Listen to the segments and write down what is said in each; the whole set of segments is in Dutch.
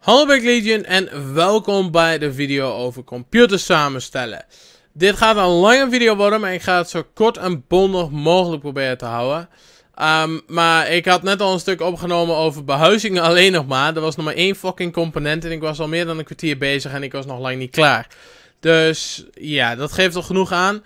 Hallo Big Legion en welkom bij de video over computers samenstellen. Dit gaat een lange video worden, maar ik ga het zo kort en bondig mogelijk proberen te houden. Ehm, maar ik had net al een stuk opgenomen over behuizingen alleen nog maar. Er was nog maar één fucking component en ik was al meer dan een kwartier bezig en ik was nog lang niet klaar. Dus ja, dat geeft al genoeg aan.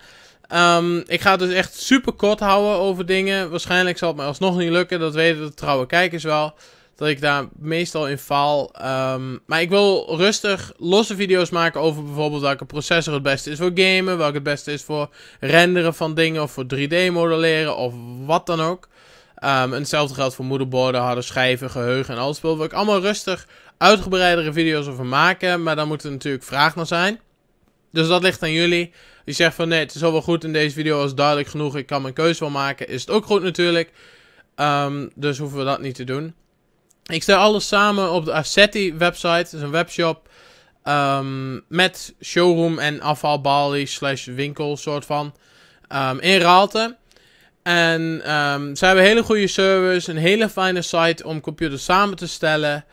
Ehm, ik ga het dus echt super kort houden over dingen. Waarschijnlijk zal het mij alsnog niet lukken. Dat weten de trouwe kijkers wel. Dat ik daar meestal in faal. Ehm, maar ik wil rustig losse video's maken over bijvoorbeeld welke processor het beste is voor gamen. Welke het beste is voor renderen van dingen. Of voor 3D modelleren. Of wat dan ook. Ehm, en hetzelfde geldt voor moederborden, harde schijven, geheugen en alles. Wil ik allemaal rustig uitgebreidere video's over maken. Maar daar moet er natuurlijk vraag naar zijn. Dus dat ligt aan jullie. Je zegt van nee, het is wel goed in deze video, als duidelijk genoeg, ik kan mijn keuze wel maken. Is het ook goed natuurlijk. Ehm, dus hoeven we dat niet te doen. Ik stel alles samen op de Assetti website, dat is een webshop. Ehm, met showroom en afvalbalie slash winkel soort van. Ehm, in Raalte. En ze hebben hele goede service, een hele fijne site om computers samen te stellen.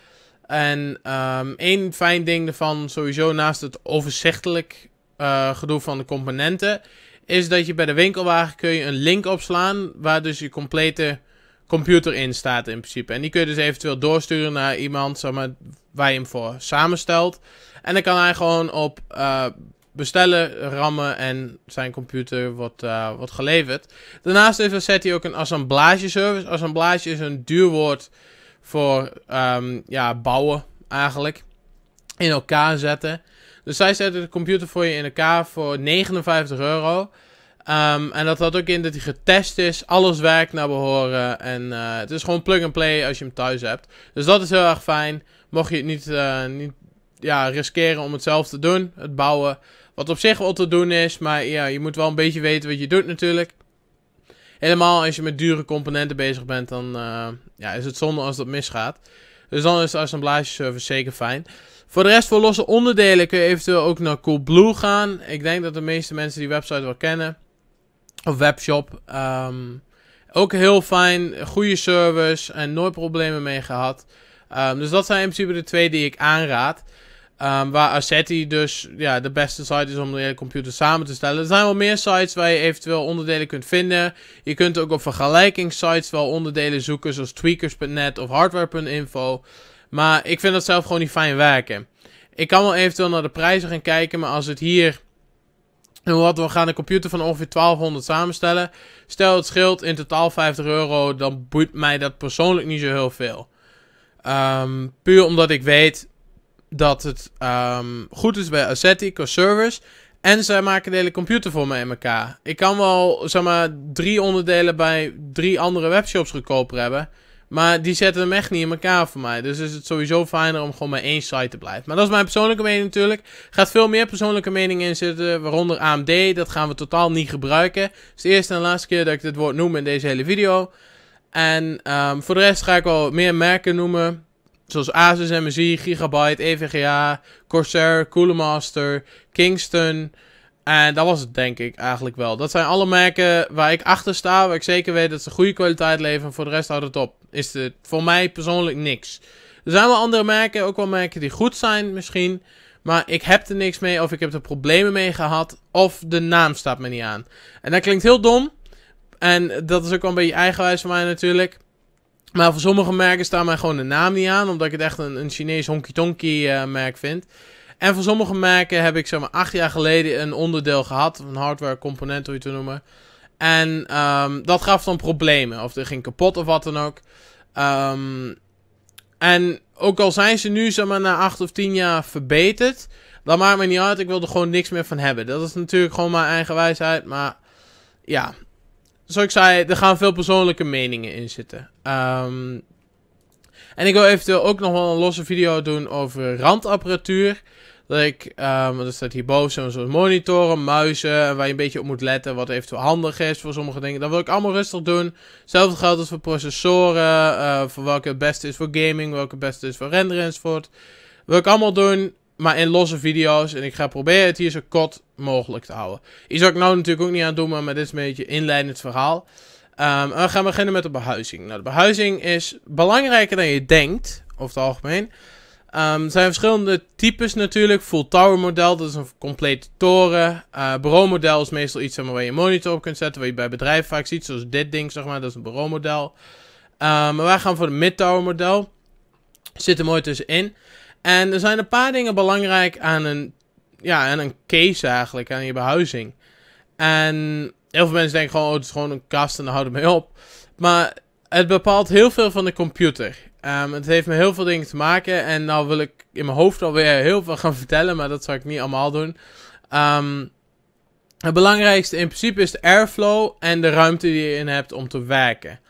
En um, één fijn ding ervan, sowieso naast het overzichtelijk uh, gedoe van de componenten. Is dat je bij de winkelwagen kun je een link opslaan. Waar dus je complete computer in staat in principe. En die kun je dus eventueel doorsturen naar iemand zeg maar, waar je hem voor samenstelt. En dan kan hij gewoon op eh, bestellen rammen en zijn computer wordt, eh, wordt geleverd. Daarnaast heeft hij ook een assemblageservice. Assemblage is een duur woord voor ehm, ja, bouwen eigenlijk. In elkaar zetten. Dus zij zetten de computer voor je in elkaar voor 59 euro. Ehm, en dat had ook in dat hij getest is. Alles werkt naar behoren. En eh, het is gewoon plug and play als je hem thuis hebt. Dus dat is heel erg fijn. Mocht je het niet, eh, niet ja, riskeren om het zelf te doen. Het bouwen. Wat op zich wel te doen is. Maar ja, je moet wel een beetje weten wat je doet natuurlijk. Helemaal als je met dure componenten bezig bent. Dan eh, ja, is het zonde als dat misgaat. Dus dan is de assemblageservice zeker fijn. Voor de rest, voor losse onderdelen kun je eventueel ook naar Coolblue gaan. Ik denk dat de meeste mensen die website wel kennen. Of webshop. Ehm, ook heel fijn, goede service en nooit problemen mee gehad. Ehm, dus dat zijn in principe de twee die ik aanraad. Ehm, waar Assetti dus ja, de beste site is om de hele computer samen te stellen. Er zijn wel meer sites waar je eventueel onderdelen kunt vinden. Je kunt ook op vergelijkingssites wel onderdelen zoeken, zoals tweakers.net of hardware.info. Maar ik vind dat zelf gewoon niet fijn werken. Ik kan wel eventueel naar de prijzen gaan kijken, maar als het hier... Wat, we gaan een computer van ongeveer 1200 samenstellen. Stel het scheelt in totaal 50 euro, dan boeit mij dat persoonlijk niet zo heel veel. Ehm, puur omdat ik weet dat het ehm, goed is bij Acetic of service. En zij maken de hele computer voor me in elkaar. Ik kan wel, zeg maar, drie onderdelen bij drie andere webshops goedkoper hebben. Maar die zetten hem echt niet in elkaar voor mij. Dus is het sowieso fijner om gewoon bij één site te blijven. Maar dat is mijn persoonlijke mening natuurlijk. Er gaat veel meer persoonlijke meningen in zitten. Waaronder AMD. Dat gaan we totaal niet gebruiken. Het is de eerste en laatste keer dat ik dit woord noem in deze hele video. En ehm, voor de rest ga ik wel meer merken noemen. Zoals Asus MSI, Gigabyte, EVGA, Corsair, Master, Kingston... En dat was het denk ik eigenlijk wel. Dat zijn alle merken waar ik achter sta, waar ik zeker weet dat ze goede kwaliteit leveren. Voor de rest houdt het op. Is het voor mij persoonlijk niks. Er zijn wel andere merken, ook wel merken die goed zijn misschien. Maar ik heb er niks mee, of ik heb er problemen mee gehad, of de naam staat me niet aan. En dat klinkt heel dom. En dat is ook wel een beetje eigenwijs van mij natuurlijk. Maar voor sommige merken staat mij gewoon de naam niet aan, omdat ik het echt een, een Chinees honky-tonky eh, merk vind. En van sommige merken heb ik zeg maar acht jaar geleden een onderdeel gehad. Een hardware component, hoe je het wil noemen. En ehm, dat gaf dan problemen. Of er ging kapot of wat dan ook. Ehm, en ook al zijn ze nu zeg maar, na acht of tien jaar verbeterd. Dat maakt me niet uit. Ik wil er gewoon niks meer van hebben. Dat is natuurlijk gewoon mijn eigen wijsheid. Maar ja. Zoals ik zei, er gaan veel persoonlijke meningen in zitten. Ehm, en ik wil eventueel ook nog wel een losse video doen over randapparatuur dat ik, um, er staat hierboven zo'n soort monitoren, muizen, waar je een beetje op moet letten wat eventueel handig is voor sommige dingen. Dat wil ik allemaal rustig doen. Hetzelfde geldt als dus voor processoren, uh, voor welke het beste is voor gaming, welke het beste is voor renderen enzovoort. Dat wil ik allemaal doen, maar in losse video's. En ik ga proberen het hier zo kort mogelijk te houden. Iets wat ik nou natuurlijk ook niet aan doen, maar dit is een beetje inleidend verhaal. Ehm, we gaan beginnen met de behuizing. Nou, de behuizing is belangrijker dan je denkt, over het algemeen. Ehm, er zijn verschillende types natuurlijk. Full tower model, dat is een complete toren. Uh, model is meestal iets waar je een monitor op kunt zetten. Wat je bij bedrijven vaak ziet, zoals dit ding, zeg maar. Dat is een bureaumodel. model ehm, maar wij gaan voor de mid-tower model. Zit er mooi tussenin. En er zijn een paar dingen belangrijk aan een, ja, aan een case eigenlijk, aan je behuizing. En heel veel mensen denken gewoon, oh, het is gewoon een kast en daar houden mee op. Maar het bepaalt heel veel van de computer. Ehm, het heeft met heel veel dingen te maken. En nou wil ik in mijn hoofd alweer heel veel gaan vertellen, maar dat zal ik niet allemaal doen. Ehm, het belangrijkste in principe is de airflow en de ruimte die je in hebt om te werken.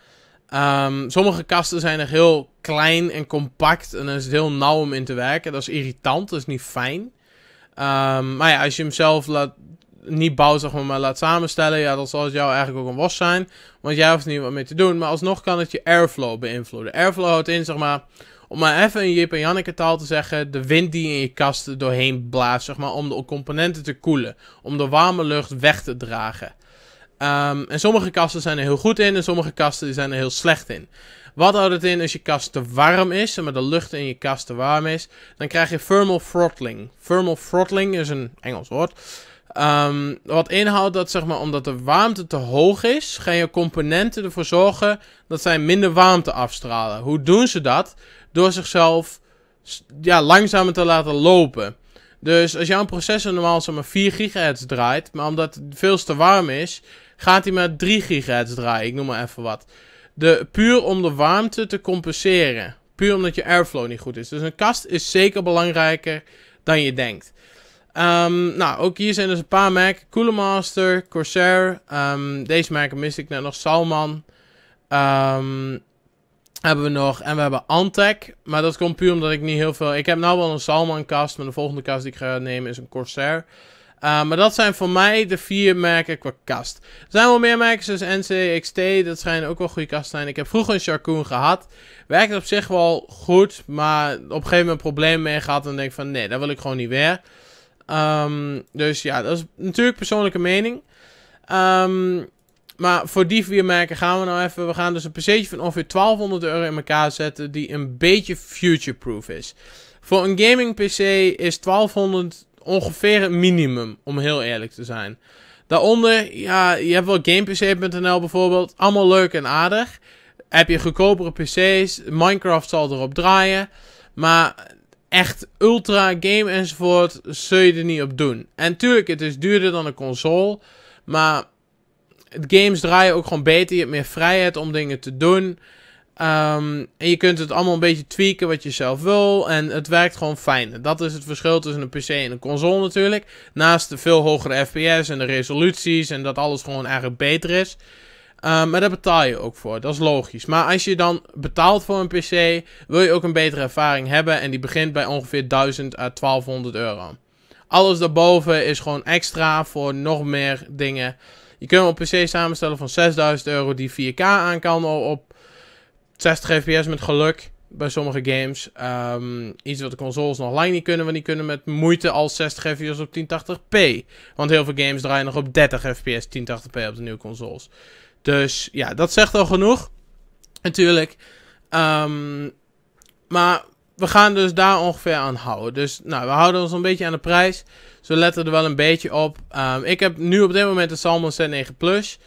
Ehm, sommige kasten zijn nog heel klein en compact en dan is het heel nauw om in te werken. Dat is irritant, dat is niet fijn. maar ja, als je hem zelf laat niet bouw zeg maar, maar laat samenstellen, ja, dan zal het jou eigenlijk ook een was zijn. Want jij hoeft niet wat mee te doen. Maar alsnog kan het je airflow beïnvloeden. Airflow houdt in, zeg maar, om maar even in Jip en Janneke taal te zeggen, de wind die in je kast doorheen blaast, zeg maar, om de componenten te koelen. Om de warme lucht weg te dragen. Ehm, en sommige kasten zijn er heel goed in en sommige kasten zijn er heel slecht in. Wat houdt het in als je kast te warm is, maar de lucht in je kast te warm is? Dan krijg je thermal throttling. Thermal throttling is een Engels woord. Ehm, wat inhoudt dat, zeg maar, omdat de warmte te hoog is, gaan je componenten ervoor zorgen dat zij minder warmte afstralen. Hoe doen ze dat? Door zichzelf ja, langzamer te laten lopen. Dus als jouw processor normaal zeg maar 4 GHz draait, maar omdat het veel te warm is, gaat hij maar 3 GHz draaien. Ik noem maar even wat. De, puur om de warmte te compenseren. Puur omdat je airflow niet goed is. Dus een kast is zeker belangrijker dan je denkt. Ehm, nou, ook hier zijn dus een paar merken. Cooler Master, Corsair. Ehm, deze merken miste ik net nog. Salman. Ehm, hebben we nog. En we hebben Antec. Maar dat komt puur omdat ik niet heel veel... Ik heb nou wel een Salman kast. Maar de volgende kast die ik ga nemen is een Corsair. maar dat zijn voor mij de vier merken qua kast. Er zijn wel meer merken zoals NCXT. Dat schijnen ook wel goede kasten zijn. Ik heb vroeger een Sharkoon gehad. Werkt op zich wel goed. Maar op een gegeven moment problemen probleem mee gehad. En denk ik van nee, dat wil ik gewoon niet weer. Ehm, dus ja, dat is natuurlijk persoonlijke mening. Ehm, maar voor die vier merken gaan we nou even. We gaan dus een pc'tje van ongeveer 1200 euro in elkaar zetten. Die een beetje future-proof is. Voor een gaming PC is 1200 ongeveer het minimum. Om heel eerlijk te zijn. Daaronder, ja, je hebt wel GamePC.nl bijvoorbeeld. Allemaal leuk en aardig. Heb je goedkopere PC's. Minecraft zal erop draaien. Maar echt ultra game enzovoort, zul je er niet op doen. En tuurlijk, het is duurder dan een console, maar games draaien ook gewoon beter. Je hebt meer vrijheid om dingen te doen. Ehm, en je kunt het allemaal een beetje tweaken wat je zelf wil. En het werkt gewoon fijn. Dat is het verschil tussen een PC en een console natuurlijk. Naast de veel hogere FPS en de resoluties en dat alles gewoon eigenlijk beter is. Eh, maar daar betaal je ook voor. Dat is logisch. Maar als je dan betaalt voor een PC, wil je ook een betere ervaring hebben. En die begint bij ongeveer 1000 à 1200 euro. Alles daarboven is gewoon extra voor nog meer dingen. Je kunt een PC samenstellen van 6000 euro die 4K aan kan op 60 fps met geluk bij sommige games. Ehm, iets wat de consoles nog lang niet kunnen, want die kunnen met moeite al 60 fps op 1080p. Want heel veel games draaien nog op 30 fps 1080p op de nieuwe consoles. Dus ja, dat zegt al genoeg. Natuurlijk. Ehm, maar we gaan dus daar ongeveer aan houden. Dus nou, we houden ons een beetje aan de prijs. Dus we letten er wel een beetje op. Ehm, ik heb nu op dit moment de Salmon z 9 Plus.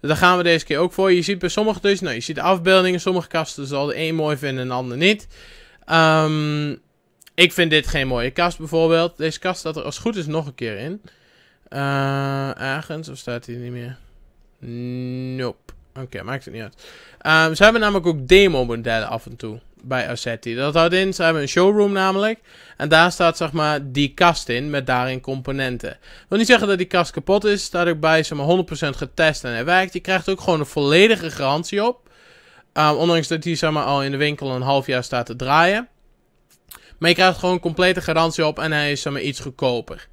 Daar gaan we deze keer ook voor. Je ziet bij sommige dus, nou, je ziet de afbeeldingen. Sommige kasten zal de een mooi vinden en de ander niet. Ehm, ik vind dit geen mooie kast bijvoorbeeld. Deze kast staat er als goed is nog een keer in. Uh, ergens, of staat hij niet meer? Nope. Oké, maakt het niet uit. Ehm, ze hebben namelijk ook demo-modellen af en toe bij Assetti. Dat houdt in, ze hebben een showroom namelijk. En daar staat zeg maar die kast in met daarin componenten. Dat wil niet zeggen dat die kast kapot is. Staat ook bij, zeg maar 100% getest en hij werkt. Je krijgt ook gewoon een volledige garantie op. Ehm, ondanks dat die zeg maar al in de winkel een half jaar staat te draaien. Maar je krijgt gewoon een complete garantie op en hij is zeg maar iets goedkoper.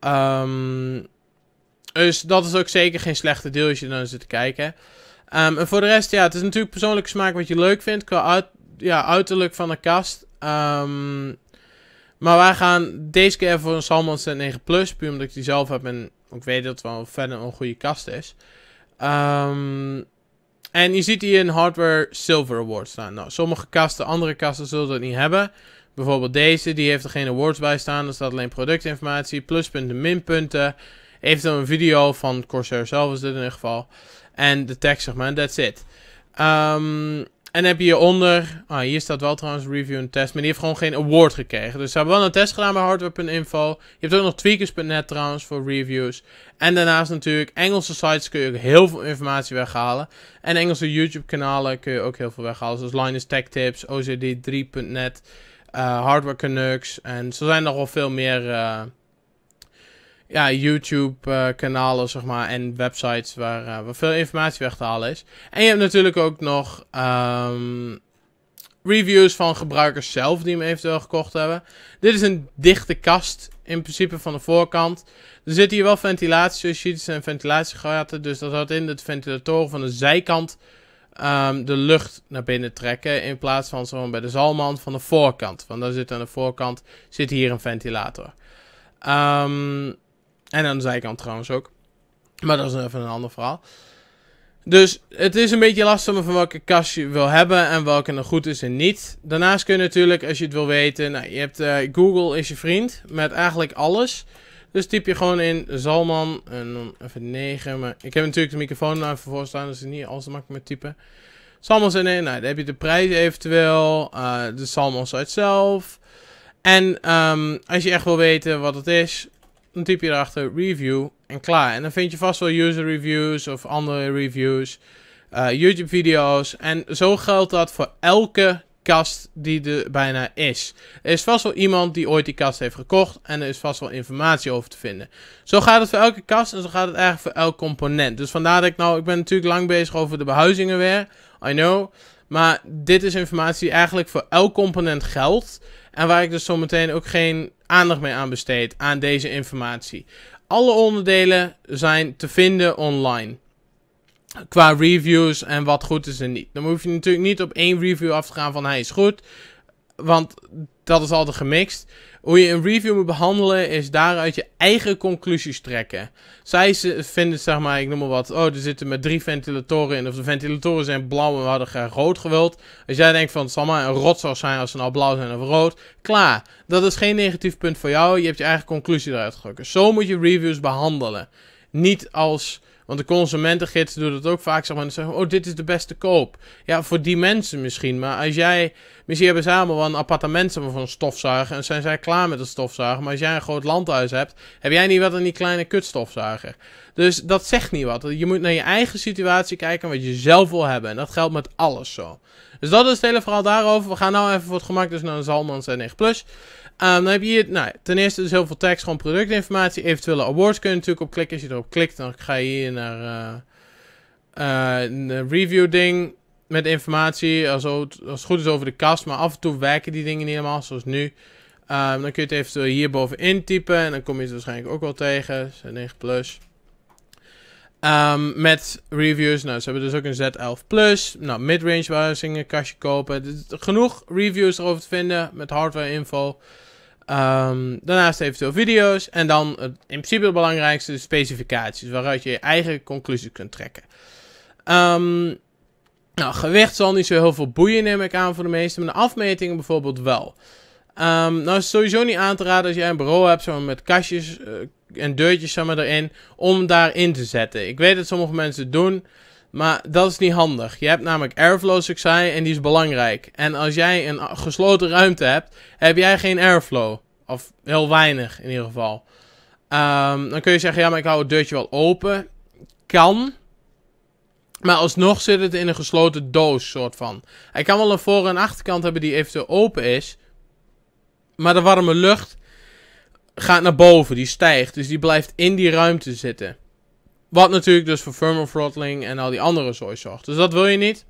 Ehm... Dus dat is ook zeker geen slechte deal als je dan zit te kijken. Ehm, en voor de rest, ja, het is natuurlijk persoonlijke smaak wat je leuk vindt qua ja, uiterlijk van de kast. Ehm, maar wij gaan deze keer voor een Salmon z 9 Plus, puur omdat ik die zelf heb en ik weet dat het wel verder een goede kast is. Ehm, en je ziet hier een Hardware Silver Award staan. Nou, sommige kasten, andere kasten zullen dat niet hebben. Bijvoorbeeld deze, die heeft er geen awards bij staan. Er staat alleen productinformatie, pluspunten, minpunten dan een video van Corsair zelf is dit in ieder geval. En de tekst zeg maar, that's it. Um, en heb je hieronder, ah, hier staat wel trouwens review en test, maar die heeft gewoon geen award gekregen. Dus ze hebben wel een test gedaan bij hardware.info. Je hebt ook nog tweakers.net trouwens voor reviews. En daarnaast natuurlijk Engelse sites kun je ook heel veel informatie weghalen. En Engelse YouTube kanalen kun je ook heel veel weghalen. Zoals Linus Tech Tips, OCD3.net, uh, eh, Hardware Canucks. En zo zijn nogal nog wel veel meer... Eh, ja, YouTube-kanalen, eh, zeg maar, en websites waar, eh, waar veel informatie weg te halen is. En je hebt natuurlijk ook nog ehm, reviews van gebruikers zelf die hem eventueel gekocht hebben. Dit is een dichte kast, in principe van de voorkant. Er zitten hier wel ventilatie, en ventilatiegaten. Dus dat houdt in dat ventilatoren van de zijkant ehm, de lucht naar binnen trekken. In plaats van zo'n bij de zalmand van de voorkant. Want daar zit aan de voorkant zit hier een ventilator. Ehm... En aan de zijkant trouwens ook. Maar dat is even een ander verhaal. Dus het is een beetje lastig om van welke kast je wil hebben en welke er goed is en niet. Daarnaast kun je natuurlijk, als je het wil weten, nou, je hebt eh, Google is je vriend met eigenlijk alles. Dus typ je gewoon in Zalman en dan even 9. Maar ik heb natuurlijk de microfoon nou even voor staan, dus niet alles makkelijk met typen. Salmons en nee, nou, dan heb je de prijs eventueel, eh, de salmons uit zelf. En ehm, als je echt wil weten wat het is, dan typ je erachter review en klaar. En dan vind je vast wel user reviews of andere reviews, eh, YouTube video's. En zo geldt dat voor elke kast die er bijna is. Er is vast wel iemand die ooit die kast heeft gekocht en er is vast wel informatie over te vinden. Zo gaat het voor elke kast en zo gaat het eigenlijk voor elk component. Dus vandaar dat ik nou, ik ben natuurlijk lang bezig over de behuizingen weer, I know. Maar dit is informatie die eigenlijk voor elk component geldt. En waar ik dus zometeen ook geen aandacht mee aan besteed aan deze informatie. Alle onderdelen zijn te vinden online. Qua reviews en wat goed is en niet. Dan hoef je natuurlijk niet op één review af te gaan van hij is goed. Want dat is altijd gemixt. Hoe je een review moet behandelen is daaruit je eigen conclusies trekken. Zij vinden, zeg maar, ik noem maar wat, oh, er zitten met drie ventilatoren in. Of de ventilatoren zijn blauw en we hadden graag rood gewild. Als jij denkt van, het zal maar een rot zou zijn als ze nou blauw zijn of rood. Klaar, dat is geen negatief punt voor jou. Je hebt je eigen conclusie eruit getrokken. Zo moet je reviews behandelen. Niet als want de consumentengids doet het ook vaak. Zeg maar, dan zeggen oh, dit is de beste koop. Ja, voor die mensen misschien. Maar als jij... Misschien hebben ze allemaal wel een appartement van stofzuiger. En zijn zij klaar met een stofzuiger. Maar als jij een groot landhuis hebt... Heb jij niet wat aan die kleine kutstofzuiger. Dus dat zegt niet wat. Je moet naar je eigen situatie kijken. Wat je zelf wil hebben. En dat geldt met alles zo. Dus dat is het hele verhaal daarover. We gaan nou even voor het gemak dus naar een Zalmans 9 Ehm, dan heb je hier, nou, ten eerste dus heel veel tekst, gewoon productinformatie. Eventuele awards kun je natuurlijk op klikken. Als je erop klikt, dan ga je hier naar eh, eh, een eh, review ding met informatie. Als, als het goed is over de kast, maar af en toe werken die dingen niet helemaal, zoals nu. Ehm, dan kun je het eventueel hierboven typen. En dan kom je het waarschijnlijk ook wel tegen. 9 plus. Ehm, met reviews. Nou, ze hebben dus ook een Z11 plus. Nou, midrange een kastje kopen. genoeg reviews erover te vinden met hardware info. Um, daarnaast eventueel video's en dan het, in principe het belangrijkste, de specificaties, waaruit je je eigen conclusie kunt trekken. Ehm, nou, gewicht zal niet zo heel veel boeien, neem ik aan, voor de meesten, maar de afmetingen bijvoorbeeld wel. Ehm, nou is sowieso niet aan te raden als jij een bureau hebt zeg met kastjes eh, en deurtjes zeg erin, om daarin te zetten. Ik weet dat sommige mensen het doen, maar dat is niet handig. Je hebt namelijk airflow, zoals zei, en die is belangrijk. En als jij een gesloten ruimte hebt, heb jij geen airflow. Of heel weinig in ieder geval. Ehm, dan kun je zeggen, ja, maar ik hou het deurtje wel open. Kan. Maar alsnog zit het in een gesloten doos, soort van. Hij kan wel een voor- en achterkant hebben die eventueel open is. Maar de warme lucht gaat naar boven, die stijgt. Dus die blijft in die ruimte zitten. Wat natuurlijk dus voor thermal throttling en al die andere zooi zorgt. Dus dat wil je niet.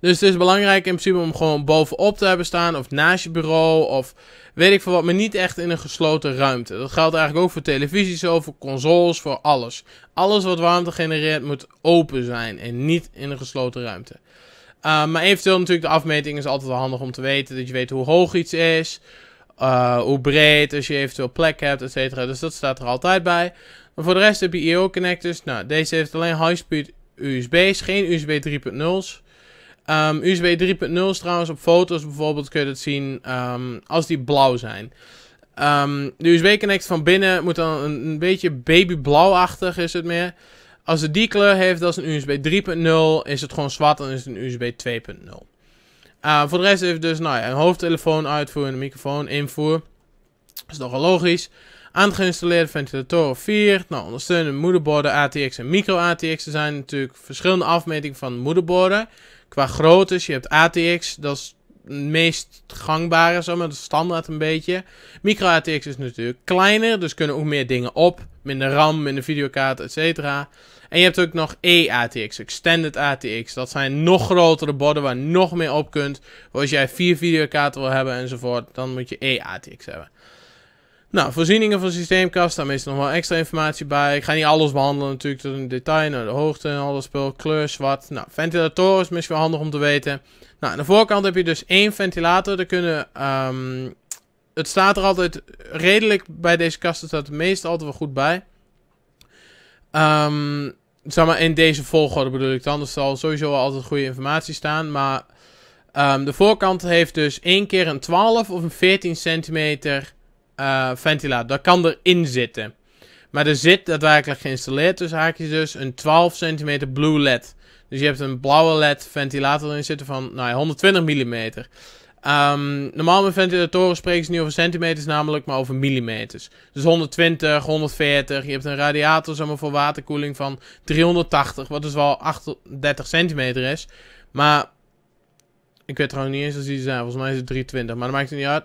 Dus het is belangrijk in principe om gewoon bovenop te hebben staan. Of naast je bureau. Of weet ik veel wat. Maar niet echt in een gesloten ruimte. Dat geldt eigenlijk ook voor televisies zo. Voor consoles. Voor alles. Alles wat warmte genereert moet open zijn. En niet in een gesloten ruimte. Eh, maar eventueel natuurlijk de afmeting is altijd wel handig om te weten. Dat je weet hoe hoog iets is. Eh, hoe breed. Als je eventueel plek hebt. Etcetera. Dus dat staat er altijd bij. Maar voor de rest heb je I.O. connectors. Nou, deze heeft alleen high-speed USB's, geen USB 3.0's. USB 3.0 trouwens, op foto's bijvoorbeeld kun je dat zien ehm, als die blauw zijn. Ehm, de USB-connect van binnen moet dan een, beetje babyblauwachtig is het meer. Als het die kleur heeft als een USB 3.0, is het gewoon zwart, dan is het een USB 2.0. Ehm, voor de rest heeft dus nou ja, een hoofdtelefoon uitvoer en een microfoon invoer. Dat is nogal logisch. Aan geïnstalleerde ventilatoren 4. Nou, ondersteunende moederborden ATX en micro-ATX. Er zijn natuurlijk verschillende afmetingen van moederborden. Qua grootte, je hebt ATX, dat is het meest gangbare, zo maar, de standaard een beetje. Micro-ATX is natuurlijk kleiner, dus kunnen ook meer dingen op. Minder RAM, minder videokaart, etc. En je hebt ook nog E-ATX, Extended ATX. Dat zijn nog grotere borden waar nog meer op kunt. Als jij vier videokaarten wil hebben enzovoort, dan moet je E-ATX hebben. Nou, voorzieningen van systeemkast, Daar is nog wel extra informatie bij. Ik ga niet alles behandelen natuurlijk, tot in detail, naar de hoogte en al spul, kleur, zwart. Nou, ventilatoren is misschien wel handig om te weten. Nou, aan de voorkant heb je dus één ventilator. Daar kunnen, ehm, het staat er altijd redelijk bij deze kasten, staat het meestal altijd wel goed bij. Um, zeg maar in deze volgorde bedoel ik dan. Er zal sowieso altijd goede informatie staan, maar ehm, de voorkant heeft dus één keer een 12 of een 14 centimeter eh, ventilator. Dat kan erin zitten. Maar er zit daadwerkelijk geïnstalleerd, tussen haakjes dus, een 12 cm blue LED. Dus je hebt een blauwe LED ventilator erin zitten van nou ja, 120 mm. Ehm, normaal met ventilatoren spreken ze niet over centimeters namelijk, maar over millimeters. Dus 120, 140. Je hebt een radiator zeg voor waterkoeling van 380, wat dus wel 38 centimeter is. Maar ik weet trouwens niet eens of die zijn. Volgens mij is het 320, maar dat maakt het niet uit.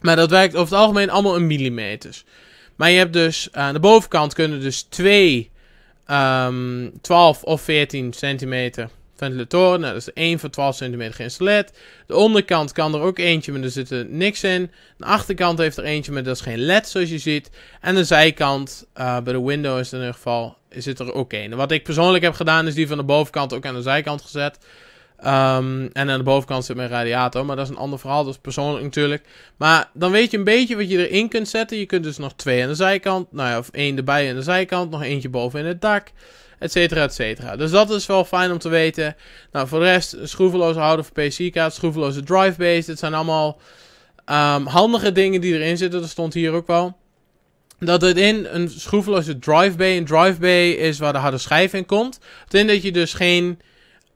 Maar dat werkt over het algemeen allemaal in millimeters. Maar je hebt dus aan de bovenkant kunnen dus twee 12 ehm, of 14 centimeter ventilatoren. Nou, dat is één voor 12 centimeter geïnstalleerd. De onderkant kan er ook eentje, maar er zit er niks in. De achterkant heeft er eentje, maar dat is geen led zoals je ziet. En de zijkant, eh, bij de Windows in ieder geval, zit er ook één. Wat ik persoonlijk heb gedaan, is die van de bovenkant ook aan de zijkant gezet. Ehm, en aan de bovenkant zit mijn radiator. Maar dat is een ander verhaal. Dat is persoonlijk natuurlijk. Maar dan weet je een beetje wat je erin kunt zetten. Je kunt dus nog twee aan de zijkant. Nou ja, of één erbij aan de zijkant. Nog eentje boven in het dak. Etcetera, etcetera. Dus dat is wel fijn om te weten. Nou, voor de rest, schroeveloze houder voor PC kaart Schroeveloze drivebase. Dit zijn allemaal ehm, handige dingen die erin zitten. Dat stond hier ook wel. Dat het in een schroeveloze drive bay. Een drive is waar de harde schijf in komt. Het in dat je dus geen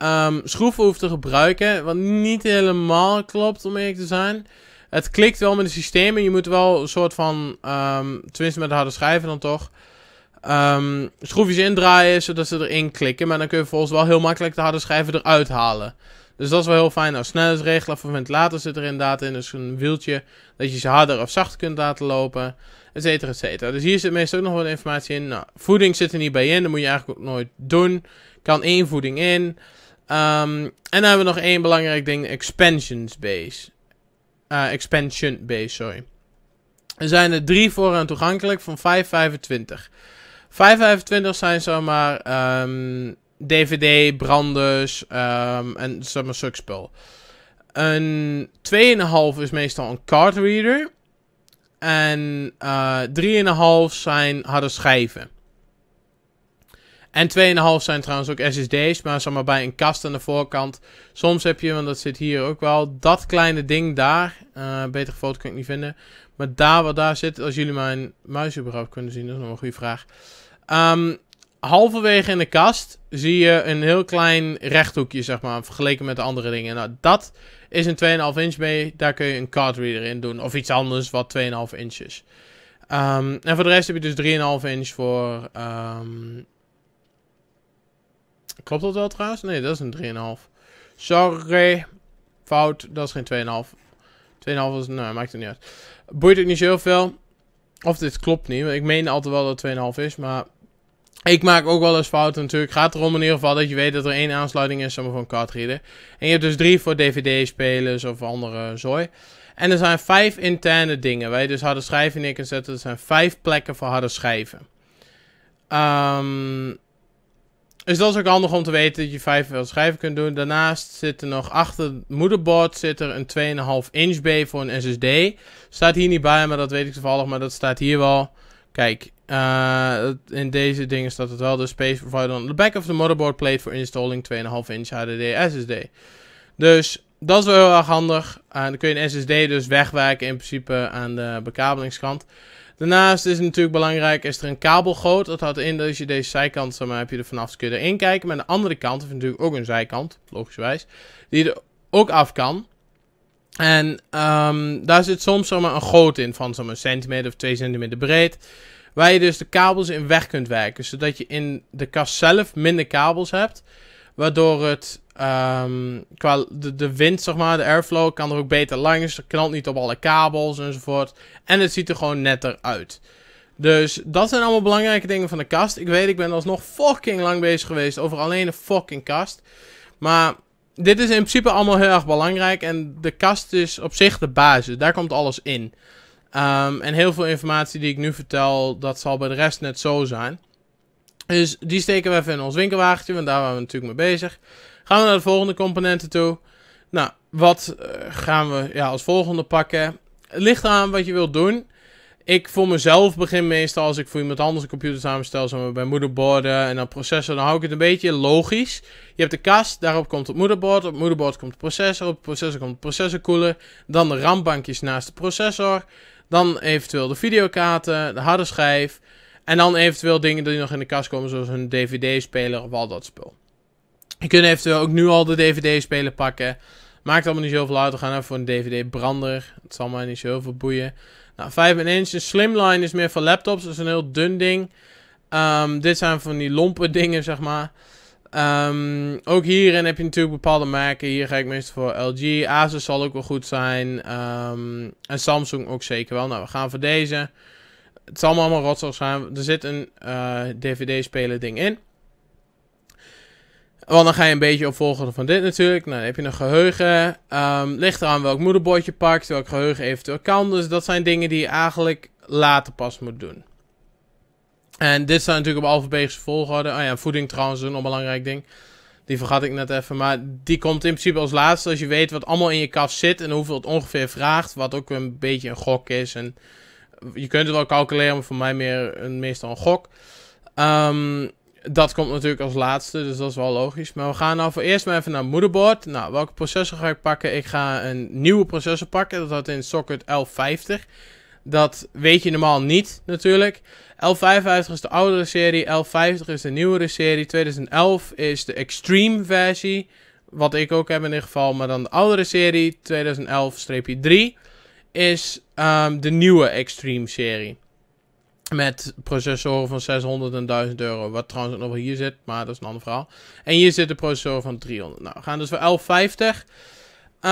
um, schroeven hoeft te gebruiken. Wat niet helemaal klopt, om eerlijk te zijn. Het klikt wel met de systemen. Je moet wel een soort van, ehm, tenminste met de harde schijven dan toch, um, schroefjes indraaien zodat ze erin klikken. Maar dan kun je vervolgens wel heel makkelijk de harde schijven eruit halen. Dus dat is wel heel fijn. Nou, snelheidsregelaar voor ventilator zit er inderdaad in. Dus een wieltje dat je ze harder of zacht kunt laten lopen. Etcetera, etcetera. Dus hier zit meestal ook nog wat informatie in. Nou, voeding zit er niet bij in. Dat moet je eigenlijk ook nooit doen. Kan één voeding in. Ehm, en dan hebben we nog één belangrijk ding: expansions base. Eh, expansion base, sorry. Er zijn er drie voor vooraan toegankelijk van 525. 525 zijn zomaar DVD, ehm, branders ehm, en zomaar zulk spul. Een 2,5 is meestal een card reader. En uh, eh, 3,5 zijn harde schijven. En 2,5 zijn trouwens ook SSD's, maar zeg maar bij een kast aan de voorkant. Soms heb je, want dat zit hier ook wel, dat kleine ding daar. Uh, betere foto kan ik niet vinden. Maar daar wat daar zit, als jullie mijn muis überhaupt kunnen zien, dat is nog een goede vraag. Ehm, halverwege in de kast zie je een heel klein rechthoekje, zeg maar, vergeleken met de andere dingen. Nou, dat is een 2,5 inch mee. Daar kun je een card reader in doen. Of iets anders wat 2,5 inch is. Ehm, en voor de rest heb je dus 3,5 inch voor ehm, Klopt dat wel trouwens? Nee, dat is een 3,5. Sorry. Fout, dat is geen 2,5. 2,5 is, nou, maakt het niet uit. Boeit ook niet veel. Of dit klopt niet. Ik meen altijd wel dat het 2,5 is, maar... Ik maak ook wel eens fouten natuurlijk. Gaat erom in ieder geval dat je weet dat er één aansluiting is van een cardreader. En je hebt dus drie voor dvd-spelers of andere zooi. En er zijn vijf interne dingen. Wij dus harde schijven ik en zetten. Er zijn vijf plekken voor harde schijven. Ehm... Um, dus dat is ook handig om te weten dat je 5 wel schijven kunt doen. Daarnaast zit er nog achter het moederbord zit er een 2,5 inch bay voor een SSD. Staat hier niet bij, maar dat weet ik toevallig. Maar dat staat hier wel. Kijk, eh, in deze dingen staat het wel. De space provider on the back of the motherboard plate for installing 2,5 inch HDD SSD. Dus dat is wel heel erg handig. dan kun je een SSD dus wegwerken in principe aan de bekabelingskant. Daarnaast is het natuurlijk belangrijk, is er een kabelgoot. Dat houdt in dat als je deze zijkant, zeg maar, heb je er vanaf kun inkijken. erin kijken. Maar aan de andere kant heeft natuurlijk ook een zijkant, logischwijs, die er ook af kan. En ehm, daar zit soms zomaar een goot in van zo'n centimeter of twee centimeter breed. Waar je dus de kabels in weg kunt werken. Zodat je in de kast zelf minder kabels hebt. Waardoor het ehm, qua de, de wind, zeg maar, de airflow kan er ook beter langs. Het knalt niet op alle kabels enzovoort. En het ziet er gewoon netter uit. Dus dat zijn allemaal belangrijke dingen van de kast. Ik weet, ik ben alsnog fucking lang bezig geweest over alleen een fucking kast. Maar dit is in principe allemaal heel erg belangrijk. En de kast is op zich de basis. Daar komt alles in. Ehm, en heel veel informatie die ik nu vertel, dat zal bij de rest net zo zijn. Dus die steken we even in ons winkelwagentje, want daar waren we natuurlijk mee bezig. Gaan we naar de volgende componenten toe. Nou, wat eh, gaan we ja, als volgende pakken? Het ligt aan wat je wilt doen. Ik voor mezelf begin meestal als ik voor iemand anders een computer samenstel, bij moederborden en dan processor, dan hou ik het een beetje logisch. Je hebt de kast, daarop komt het moederbord, op het moederbord komt de processor, op de processor komt de processorkoeler, dan de ram naast de processor, dan eventueel de videokaarten, de harde schijf, en dan eventueel dingen die nog in de kast komen, zoals een DVD-speler of al dat spul. Je kunt eventueel ook nu al de DVD-speler pakken. Maakt allemaal niet zoveel uit. We gaan even voor een DVD-brander. Het zal mij niet zoveel boeien. Nou, 5 inch. Een slimline is meer voor laptops. Dat is een heel dun ding. Ehm, dit zijn van die lompe dingen, zeg maar. Ehm, ook hierin heb je natuurlijk bepaalde merken. Hier ga ik meestal voor LG. Asus zal ook wel goed zijn. Ehm, en Samsung ook zeker wel. Nou, we gaan voor deze. Het zal allemaal rotzooi zijn. Er zit een eh, DVD-speler ding in. Want dan ga je een beetje op volgorde van dit natuurlijk. Nou, dan heb je een geheugen. Um, ligt eraan welk moederbord je pakt, welk geheugen eventueel kan. Dus dat zijn dingen die je eigenlijk later pas moet doen. En dit staat natuurlijk op alfabetische volgorde. Oh ja, voeding trouwens is een onbelangrijk ding. Die vergat ik net even. Maar die komt in principe als laatste. Als je weet wat allemaal in je kast zit en hoeveel het ongeveer vraagt. Wat ook een beetje een gok is. En je kunt het wel calculeren, maar voor mij meer, een, meestal een gok. Ehm, dat komt natuurlijk als laatste, dus dat is wel logisch. Maar we gaan nou voor eerst maar even naar moederbord. Nou, welke processor ga ik pakken? Ik ga een nieuwe processor pakken. Dat had in socket L50. Dat weet je normaal niet, natuurlijk. L55 is de oudere serie, L50 is de nieuwere serie. 2011 is de Extreme versie, wat ik ook heb in ieder geval. Maar dan de oudere serie, 2011-3, is Ehm, de nieuwe Extreme serie. Met processoren van 600 en 1000 euro. Wat trouwens ook nog wel hier zit, maar dat is een ander verhaal. En hier zit de processor van 300. Nou, we gaan dus voor 1150. Um,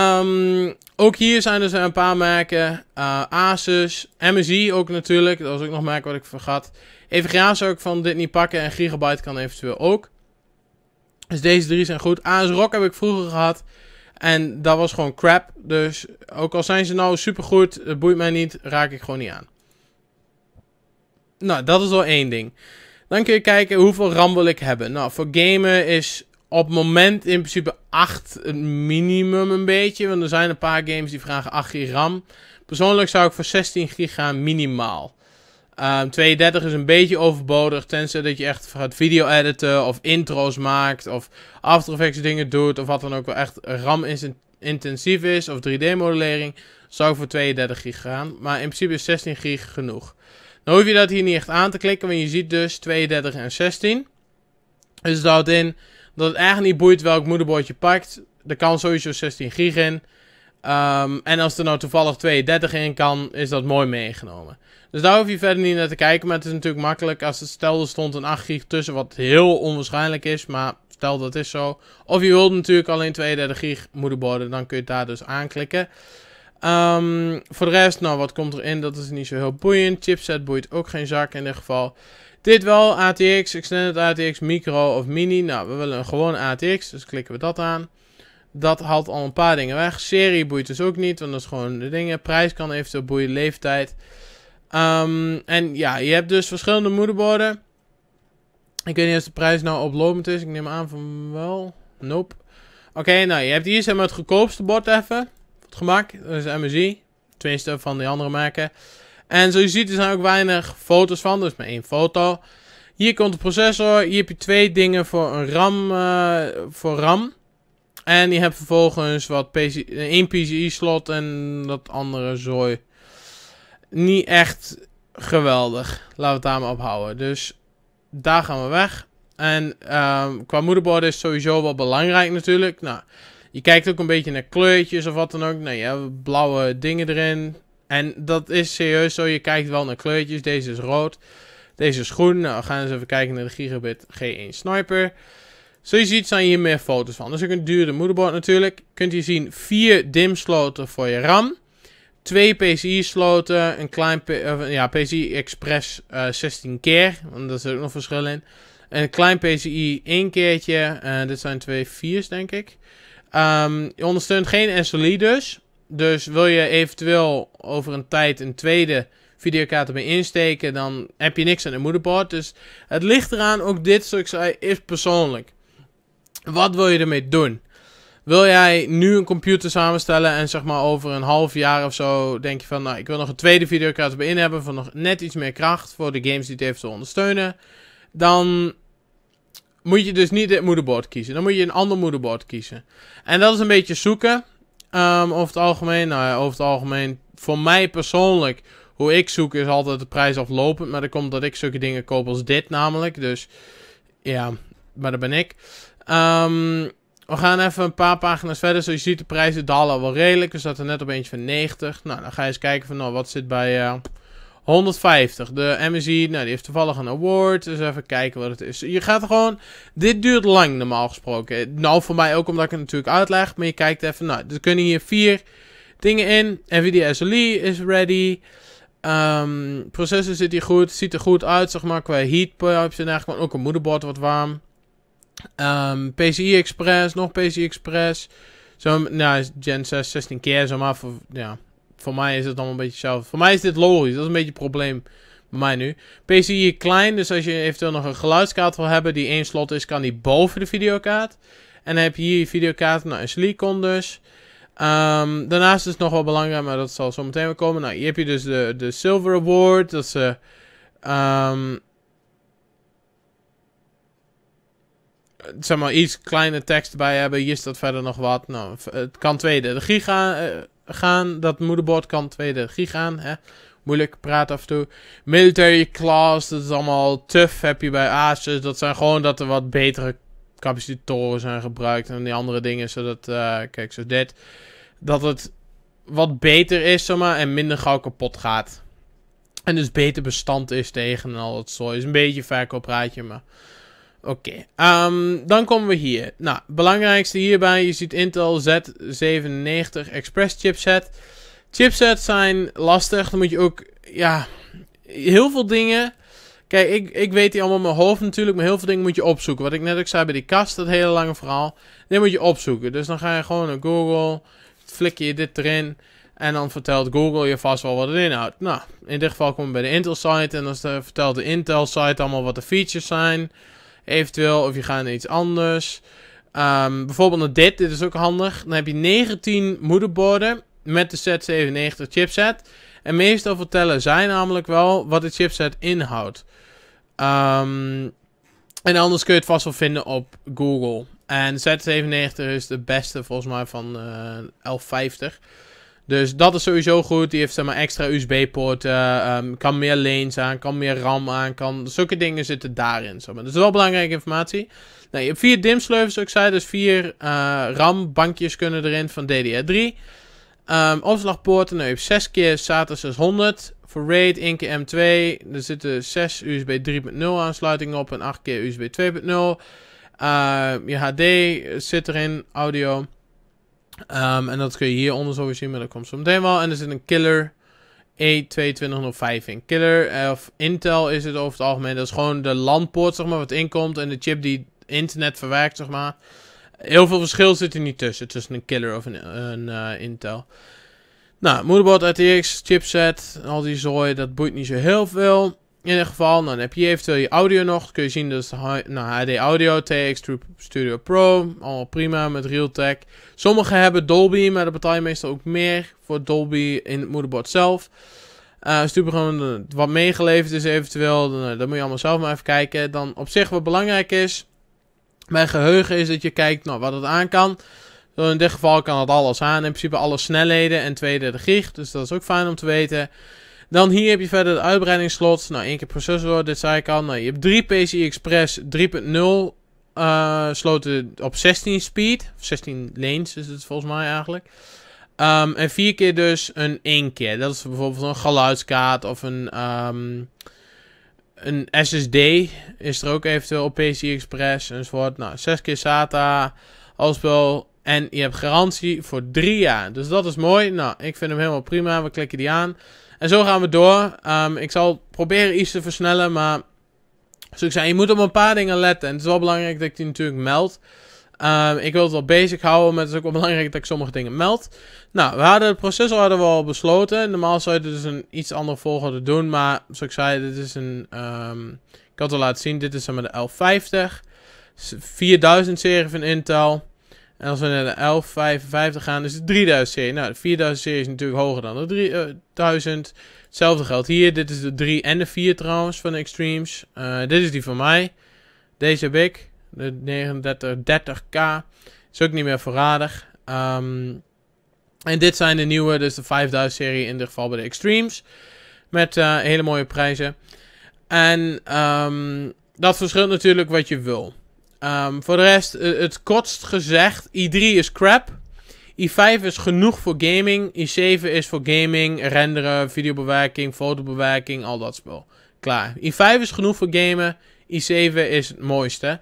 ehm, ook hier zijn dus een paar merken. Eh, Asus, MSI ook natuurlijk. Dat was ook nog een merk wat ik vergat. graag zou ik van dit niet pakken. En Gigabyte kan eventueel ook. Dus deze drie zijn goed. Rock heb ik vroeger gehad. En dat was gewoon crap. Dus ook al zijn ze nou supergoed, het boeit mij niet, raak ik gewoon niet aan. Nou, dat is wel één ding. Dan kun je kijken hoeveel RAM wil ik hebben. Nou, voor gamen is op moment in principe 8 het minimum een beetje. Want er zijn een paar games die vragen 8 gig RAM. Persoonlijk zou ik voor 16 gig minimaal. 32 ehm, is een beetje overbodig, tenzij dat je echt gaat video editen of intro's maakt of After Effects dingen doet of wat dan ook wel echt RAM intensief is of 3D modellering, zou ik voor 32 gig gaan. Maar in principe is 16 gig genoeg. Dan hoef je dat hier niet echt aan te klikken, want je ziet dus 32 en 16. Dus dat houdt in dat het eigenlijk niet boeit welk moederbordje pakt. Er kan sowieso 16 gig in. Ehm, en als er nou toevallig 32 in kan, is dat mooi meegenomen. Dus daar hoef je verder niet naar te kijken. Maar het is natuurlijk makkelijk als het stel er stond een 8 gig tussen. Wat heel onwaarschijnlijk is, maar stel dat is zo. Of je wilt natuurlijk alleen 32 gig moederborden. Dan kun je daar dus aanklikken. Ehm, voor de rest, nou wat komt erin? Dat is niet zo heel boeiend. Chipset boeit ook geen zak in dit geval. Dit wel, ATX, Extended ATX, Micro of Mini. Nou, we willen een gewone ATX, dus klikken we dat aan dat haalt al een paar dingen weg. Serie boeit dus ook niet, want dat is gewoon de dingen. Prijs kan eventueel boeien, leeftijd. Ehm, en ja, je hebt dus verschillende moederborden. Ik weet niet of de prijs nou oplopend is. Ik neem aan van wel. Nope. Oké, nou, je hebt hier zeg maar het goedkoopste bord even. Wat het gemak. Dat is MSI. Tenminste, van die andere merken. En zoals je ziet, er zijn ook weinig foto's van. Dus maar één foto. Hier komt de processor. Hier heb je twee dingen voor een RAM. Eh, voor RAM. En je hebt vervolgens wat PC, eh, één PCI-slot e en dat andere zooi. Niet echt geweldig. Laten we het daar maar ophouden. Dus daar gaan we weg. En ehm, qua moederbord is sowieso wel belangrijk natuurlijk. Nou, je kijkt ook een beetje naar kleurtjes of wat dan ook. Nee, nou je hebt blauwe dingen erin. En dat is serieus zo. Je kijkt wel naar kleurtjes. Deze is rood. Deze is groen. Nou, we gaan eens even kijken naar de Gigabit G1 Sniper. Zo je ziet zijn hier meer foto's van. Dus ook een duurde moederbord natuurlijk. Kunt je zien vier DIM sloten voor je RAM. Twee PCI sloten. Een klein ja, PCI Express 16 eh, keer. Want daar zit ook nog verschil in. En een klein PCI één keertje. Eh, dit zijn twee 4's denk ik. Ehm, je ondersteunt geen SLI dus. Dus wil je eventueel over een tijd een tweede videokaart erbij insteken, dan heb je niks aan het moederbord. Dus het ligt eraan, ook dit, zoals ik zei, is persoonlijk. Wat wil je ermee doen? Wil jij nu een computer samenstellen en zeg maar over een half jaar of zo denk je van, nou, ik wil nog een tweede videokaart erbij in hebben van nog net iets meer kracht voor de games die het heeft te ondersteunen. Dan moet je dus niet dit moederbord kiezen. Dan moet je een ander moederbord kiezen. En dat is een beetje zoeken. Ehm, over het algemeen, nou ja, over het algemeen, voor mij persoonlijk, hoe ik zoek is altijd de prijs aflopend. Maar dat komt dat ik zulke dingen koop als dit namelijk. Dus ja, maar dat ben ik. Um, we gaan even een paar pagina's verder. Zoals je ziet, de prijzen dalen al wel redelijk. dat zaten net op eentje van 90. Nou, dan ga je eens kijken van nou, wat zit bij 150. Eh, de MSI, nou, die heeft toevallig een award. Dus even kijken wat het is. Je gaat gewoon... Dit duurt lang normaal gesproken. Nou, voor mij ook omdat ik het natuurlijk uitleg. Maar je kijkt even, nou, er kunnen hier vier dingen in. NVIDIA SLE is ready. Um, ehm, processor zit hier goed. Ziet er goed uit, zeg maar, qua heatpipes en eigenlijk. Maar ook een moederbord wat warm. Ehm, PCI Express, nog PCI Express. Zo, nou, Gen 6 16 keer, zo maar. Voor, ja, voor mij is het allemaal een beetje hetzelfde. Voor mij is dit logisch, dat is een beetje het probleem bij mij nu. PCI klein, dus als je eventueel nog een geluidskaart wil hebben die één slot is, kan die boven de videokaart. En dan heb je hier je videokaart, nou een silicon dus. Ehm, daarnaast is nog wel belangrijk, maar dat zal zo meteen weer komen. Nou, hier heb je dus de, de Silver Award, dat is... Eh, ehm, iets kleine tekst bij hebben. Hier staat verder nog wat. Nou, het kan tweede. de giga eh, gaan. Dat moederbord kan tweede. de giga gaan. Hè? Moeilijk praat af en toe. Military class, dat is allemaal tough. Heb je bij Asus. Dat zijn gewoon dat er wat betere capacitoren zijn gebruikt. En die andere dingen, zodat, eh, kijk, zo dit. Dat het wat beter is, zeg en minder gauw kapot gaat. En dus beter bestand is tegen en al dat zo. Is een beetje verkoop raadje maar... Oké, ehm, dan komen we hier. Nou, belangrijkste hierbij, je ziet Intel Z97 Express chipset. Chipsets zijn lastig, dan moet je ook, ja, heel veel dingen... Kijk, ik, ik weet die allemaal in mijn hoofd natuurlijk, maar heel veel dingen moet je opzoeken. Wat ik net ook zei bij die kast, dat hele lange verhaal. Die moet je opzoeken. Dus dan ga je gewoon naar Google, flik je dit erin... En dan vertelt Google je vast wel wat het inhoudt. Nou, in dit geval komen we bij de Intel site. En dan vertelt de Intel site allemaal wat de features zijn. Eventueel, of je gaat naar iets anders. Ehm, bijvoorbeeld naar dit, dit is ook handig. Dan heb je 19 moederborden met de Z97 chipset. En meestal vertellen zij namelijk wel wat de chipset inhoudt. Ehm, en anders kun je het vast wel vinden op Google. En Z97 is de beste volgens mij van uh, eh, 1150. Dus dat is sowieso goed. Die heeft zeg maar, extra USB-poorten, eh, ehm, kan meer lanes aan, kan meer RAM aan, kan... Zulke dingen zitten daarin, dus dat is wel belangrijke informatie. Nou, je hebt vier dimm sleuven zoals ik zei. Dus vier eh, RAM-bankjes kunnen erin van DDR3. Um, ehm, opslagpoorten, nou, je hebt 6 keer SATA 600. Voor RAID 1 keer M2. Er zitten 6 USB 3.0 aansluitingen op en 8 keer USB 2.0. Ehm, je HD zit erin, audio. Ehm, en dat kun je hieronder zo zien, maar dat komt zo meteen wel. En er zit een Killer E2205 in. Killer eh, of Intel is het over het algemeen. Dat is gewoon de landpoort, zeg maar, wat inkomt. En de chip die internet verwerkt, zeg maar. Heel veel verschil zit er niet tussen, tussen een Killer of een, een eh, Intel. Nou, moederbord, RTX, chipset, al die zooi, dat boeit niet zo heel veel in ieder geval, dan heb je eventueel je audio nog. Kun je zien, dat is nou, HD Audio, TX Studio Pro. Allemaal prima met Realtek. Sommige hebben Dolby, maar dat betaal je meestal ook meer voor Dolby in het moederbord zelf. Uh, stuur gewoon wat meegeleverd is eventueel. Dan, eh, dan, moet je allemaal zelf maar even kijken. Dan op zich wat belangrijk is. Mijn geheugen is dat je kijkt nou, wat het aan kan. in dit geval kan het alles aan. In principe alle snelheden en tweede, derde gig. Dus dat is ook fijn om te weten. Dan hier heb je verder de uitbreidingsslot. Nou, één keer processor, dit zei ik al. Nou, je hebt 3 PCI Express 3.0 eh, sloten op 16 speed. 16 lanes is het volgens mij eigenlijk. Ehm, en vier keer dus een één keer. Dat is bijvoorbeeld een geluidskaart of een, ehm, een SSD. Is er ook eventueel op PCI Express enzovoort. Nou, zes keer SATA. Alles En je hebt garantie voor drie jaar. Dus dat is mooi. Nou, ik vind hem helemaal prima. We klikken die aan. En zo gaan we door. Ehm, ik zal proberen iets te versnellen, maar... Zoals ik zei, je moet op een paar dingen letten. En het is wel belangrijk dat ik die natuurlijk meld. Ehm, ik wil het wel bezig houden, maar het is ook wel belangrijk dat ik sommige dingen meld. Nou, we hadden het proces hadden we al besloten. Normaal zou je dit dus een iets andere volgorde doen. Maar zoals ik zei, dit is een... Ehm, ik had het al laten zien, dit is de l de 4000 serie van Intel. En als we naar de 1155 gaan, is het 3000 serie. Nou, de 4000 serie is natuurlijk hoger dan de 3000. Eh, Hetzelfde geldt hier. Dit is de 3 en de 4 trouwens van de Extremes. Eh, dit is die van mij. Deze heb ik. De 3930K. Is ook niet meer voorradig. Um, en dit zijn de nieuwe, dus de 5000 serie in dit geval bij de Extremes. Met eh, hele mooie prijzen. En ehm, dat verschilt natuurlijk wat je wil. Ehm, voor de rest, eh, het kortst gezegd, i3 is crap. i5 is genoeg voor gaming. i7 is voor gaming, renderen, videobewerking, fotobewerking, al dat spul. Klaar. i5 is genoeg voor gamen. i7 is het mooiste.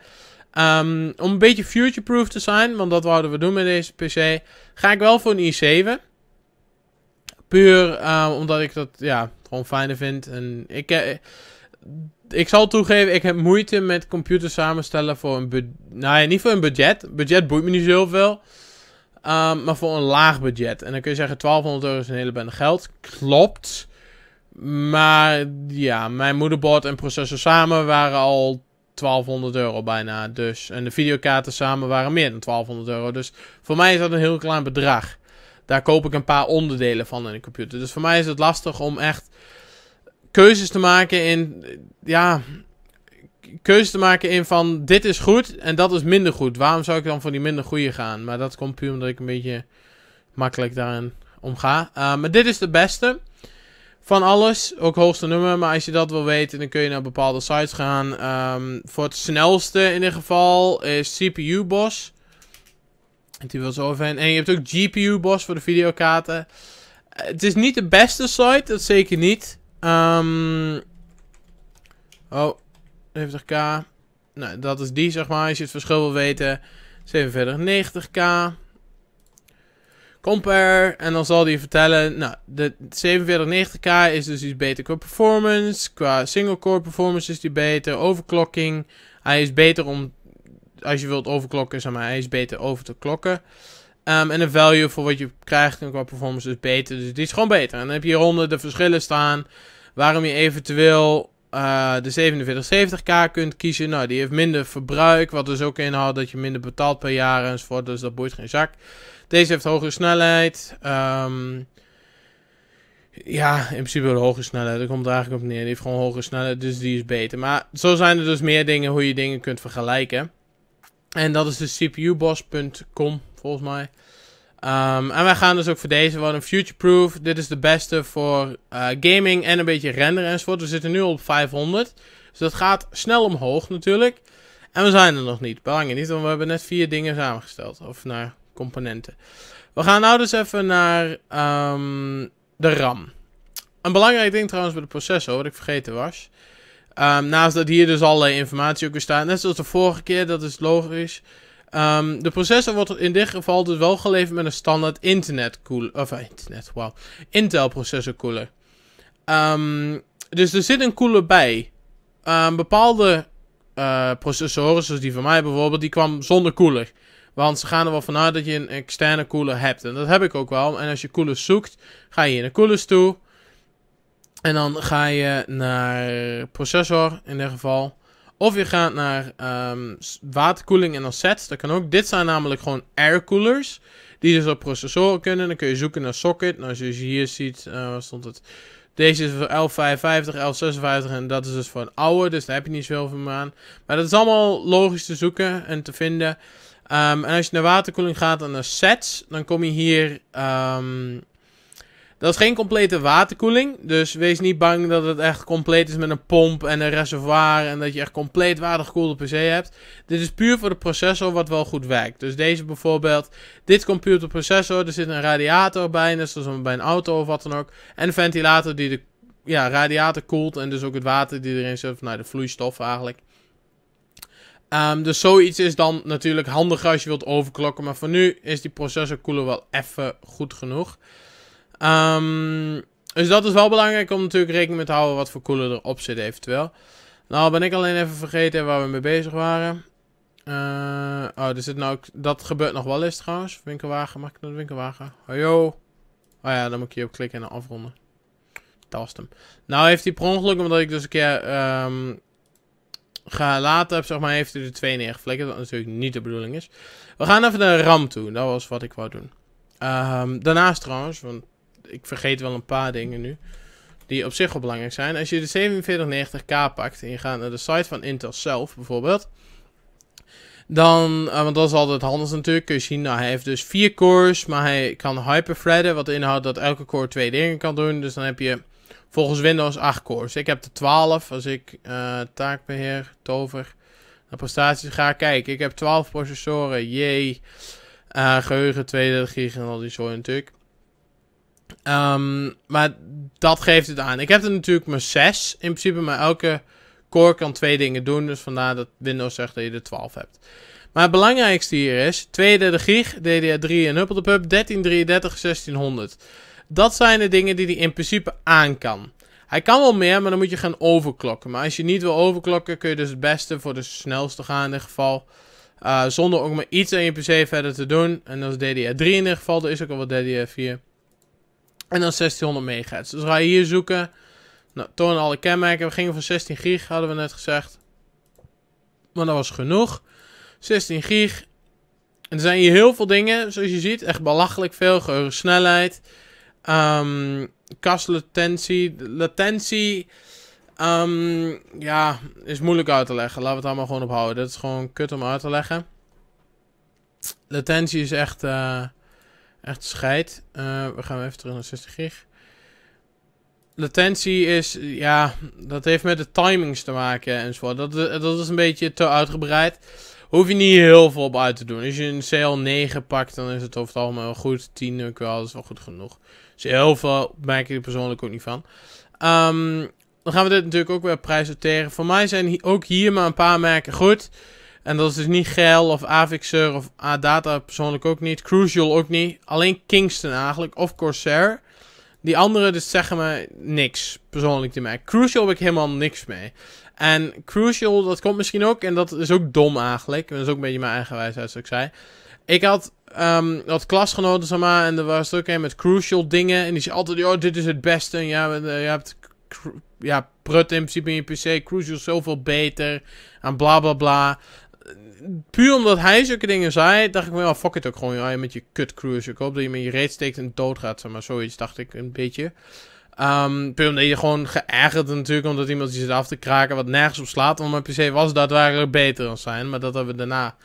Ehm, om een beetje future-proof te zijn, want dat wouden we doen met deze PC, ga ik wel voor een i7. Puur ehm, omdat ik dat ja, gewoon fijner vind. En ik, eh, ik zal toegeven, ik heb moeite met computer samenstellen voor een budget. Nou ja, niet voor een budget. Budget boeit me niet zoveel. Um, maar voor een laag budget. En dan kun je zeggen, 1200 euro is een hele bende geld. Klopt. Maar ja, mijn moederbord en processor samen waren al 1200 euro bijna. Dus, en de videokaarten samen waren meer dan 1200 euro. Dus voor mij is dat een heel klein bedrag. Daar koop ik een paar onderdelen van in een computer. Dus voor mij is het lastig om echt keuzes te maken in. Ja. Keuzes te maken in van dit is goed en dat is minder goed. Waarom zou ik dan voor die minder goede gaan? Maar dat komt puur omdat ik een beetje makkelijk daarin omga. Uh, maar dit is de beste van alles. Ook hoogste nummer. Maar als je dat wil weten, dan kun je naar bepaalde sites gaan. Ehm, voor het snelste in ieder geval is CPU Boss. Die wil zo overheen. En je hebt ook GPU Boss voor de videokaarten. Eh, het is niet de beste site, dat zeker niet. Ehm, oh, 70k. Nou, dat is die, zeg maar. Als je het verschil wil weten. 47, 90k. Compare. En dan zal die vertellen. Nou, de 4790k is dus iets beter qua performance. Qua single core performance is die beter. Overclocking. Hij is beter om. Als je wilt overklokken, zeg maar. Hij is beter over te klokken. Ehm, en de value voor wat je krijgt qua performance is beter. Dus die is gewoon beter. En dan heb je hieronder de verschillen staan. Waarom je eventueel eh, de 4770k kunt kiezen. Nou, die heeft minder verbruik. Wat dus ook inhoudt dat je minder betaalt per jaar enzovoort. Dus dat boeit geen zak. Deze heeft hogere snelheid. Um, ja, in principe wel hogere snelheid. Dat komt er eigenlijk op neer. Die heeft gewoon hogere snelheid. Dus die is beter. Maar zo zijn er dus meer dingen hoe je dingen kunt vergelijken. En dat is de cpuboss.com volgens mij. Ehm, en wij gaan dus ook voor deze worden future-proof. Dit is de beste voor eh, gaming en een beetje renderen enzovoort. We zitten nu op 500. Dus dat gaat snel omhoog natuurlijk. En we zijn er nog niet. Belangrijk niet, want we hebben net vier dingen samengesteld. Of naar componenten. We gaan nou dus even naar ehm, de RAM. Een belangrijk ding trouwens bij de processor, wat ik vergeten was. Ehm, naast dat hier dus allerlei informatie ook weer staat. Net zoals de vorige keer, dat is logisch. Ehm, de processor wordt in dit geval dus wel geleverd met een standaard internet cooler. Of eh, internet, wow. Intel processor cooler. Ehm, dus er zit een cooler bij. Ehm, bepaalde eh, processoren, zoals die van mij bijvoorbeeld, die kwam zonder cooler. Want ze gaan er wel vanuit dat je een externe cooler hebt. En dat heb ik ook wel. En als je coolers zoekt, ga je naar coolers toe. En dan ga je naar processor in dit geval. Of je gaat naar um, waterkoeling en dan sets. Dat kan ook. Dit zijn namelijk gewoon aircoolers. Die dus op processoren kunnen. Dan kun je zoeken naar socket. Nou, zoals je hier ziet, eh, waar stond het? Deze is voor L55, en dat is dus voor een oude. Dus daar heb je niet zoveel meer aan. Maar dat is allemaal logisch te zoeken en te vinden. Ehm, en als je naar waterkoeling gaat en naar sets, dan kom je hier um, dat is geen complete waterkoeling. Dus wees niet bang dat het echt compleet is met een pomp en een reservoir. En dat je echt compleet watergekoelde PC hebt. Dit is puur voor de processor wat wel goed werkt. Dus deze bijvoorbeeld. Dit computerprocessor. Er zit een radiator bij. Net zoals bij een auto of wat dan ook. En een ventilator die de ja, radiator koelt. En dus ook het water die erin zit. Nou, de vloeistof eigenlijk. Ehm, dus zoiets is dan natuurlijk handig als je wilt overklokken. Maar voor nu is die processor koelen wel even goed genoeg. Um, dus dat is wel belangrijk om natuurlijk rekening mee te houden wat voor koelen erop zit eventueel. Nou ben ik alleen even vergeten waar we mee bezig waren. Uh, oh, dus zit nou dat gebeurt nog wel eens trouwens. Winkelwagen, mag ik naar de winkelwagen? Hallo? Oh ja, dan moet ik hier op klikken en afronden. Dat was hem. Nou heeft hij per ongeluk, omdat ik dus een keer um, ehm, gelaten heb, zeg maar, heeft hij de twee neergeflikkerd. Wat natuurlijk niet de bedoeling is. We gaan even naar de RAM toe. Dat was wat ik wou doen. Um, daarnaast trouwens, want ik vergeet wel een paar dingen nu. Die op zich wel belangrijk zijn. Als je de 4790K pakt en je gaat naar de site van Intel zelf bijvoorbeeld. Dan, eh, want dat is altijd handig natuurlijk, kun je zien, nou, hij heeft dus vier cores, maar hij kan hyperthreaden, wat inhoudt dat elke core twee dingen kan doen. Dus dan heb je volgens Windows 8 cores. Ik heb de 12 als ik eh, taakbeheer, tover, naar prestaties ga kijken. Ik heb 12 processoren, jee, uh, geheugen 32 gig en al die zooi natuurlijk. Ehm, maar dat geeft het aan. Ik heb er natuurlijk maar 6 in principe, maar elke core kan twee dingen doen. Dus vandaar dat Windows zegt dat je er 12 hebt. Maar het belangrijkste hier is 32 gig, DDR3 en Hubble Pub, 1333, 1600. Dat zijn de dingen die hij in principe aan kan. Hij kan wel meer, maar dan moet je gaan overklokken. Maar als je niet wil overklokken, kun je dus het beste voor de snelste gaan in dit geval. Eh, zonder ook maar iets aan je PC verder te doen. En dat is DDR3 in dit geval, er is ook al wat DDR4. En dan 1600 megahertz. Dus ga je hier zoeken. Nou, toon alle kenmerken. We gingen van 16 gig, hadden we net gezegd. Maar dat was genoeg. 16 gig. En er zijn hier heel veel dingen, zoals je ziet. Echt belachelijk veel. Snelheid. Um, kastlatentie. Latentie. Ehm, ja, is moeilijk uit te leggen. Laten we het allemaal gewoon ophouden. Dat is gewoon kut om uit te leggen. Latentie is echt... Eh, Echt scheid. Eh, we gaan even terug naar 60 gig. Latentie is, ja, dat heeft met de timings te maken enzovoort. Dat, eh, dat is een beetje te uitgebreid. Hoef je niet heel veel op uit te doen. Als je een CL9 pakt, dan is het over het algemeen wel goed. 10 ook wel, dat is wel goed genoeg. Dus heel veel merk ik er persoonlijk ook niet van. Ehm, dan gaan we dit natuurlijk ook weer prijs sorteren. Voor mij zijn ook hier maar een paar merken goed. En dat is dus niet Gel of Avixer of Adata persoonlijk ook niet. Crucial ook niet. Alleen Kingston eigenlijk of Corsair. Die anderen dus zeggen me niks persoonlijk te mij. Crucial heb ik helemaal niks mee. En Crucial, dat komt misschien ook, en dat is ook dom eigenlijk. Dat is ook een beetje mijn eigen wijsheid, zoals ik zei. Ik had ehm, wat klasgenoten, zeg maar, en er was ook een met Crucial dingen. En die zei altijd, oh, dit is het beste. En ja, eh, je hebt ja, prut in principe in je PC. Crucial is zoveel beter. En bla bla bla puur omdat hij zulke dingen zei, dacht ik me, wel, oh, fuck it ook gewoon. Ja, met je kut cruise. Ik hoop dat je met je reet steekt en dood gaat. Zeg maar zoiets dacht ik een beetje. Ehm, puur omdat je gewoon geërgerd natuurlijk, omdat iemand je zit af te kraken wat nergens op slaat. Want mijn PC was daadwerkelijk beter dan zijn. Maar dat hebben we daarna,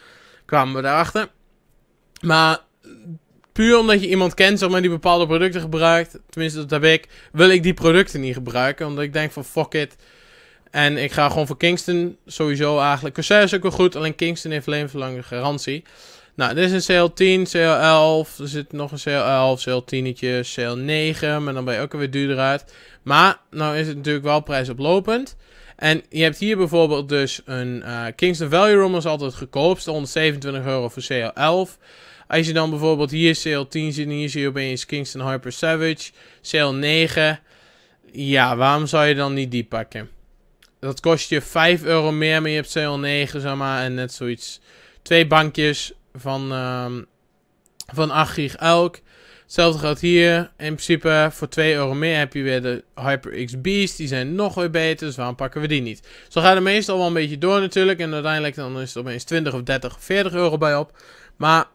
kwamen we daarachter. Maar puur omdat je iemand kent, zeg maar, die bepaalde producten gebruikt. Tenminste, dat heb ik. Wil ik die producten niet gebruiken. Omdat ik denk van, fuck it. En ik ga gewoon voor Kingston sowieso eigenlijk. Corsair is ook wel goed, alleen Kingston heeft alleen langere garantie. Nou, dit is een CL10, CL11. Er zit nog een CL11, CL10, CL9. Maar dan ben je ook alweer duurder uit. Maar, nou is het natuurlijk wel prijsoplopend. En je hebt hier bijvoorbeeld dus een uh, Kingston Value Room is altijd goedkoopst. 127 euro voor CL11. Als je dan bijvoorbeeld hier CL10 ziet en hier zie je opeens Kingston Hyper Savage. CL9. Ja, waarom zou je dan niet die pakken? dat kost je 5 euro meer, maar je hebt 209, zeg maar. En net zoiets. Twee bankjes van, ehm, van 8 gig elk. Hetzelfde geldt hier. In principe voor 2 euro meer heb je weer de HyperX Beast. Die zijn nog weer beter, dus waarom pakken we die niet? Zo gaat het meestal wel een beetje door natuurlijk. En uiteindelijk dan is het opeens 20 of 30 of 40 euro bij op. Maar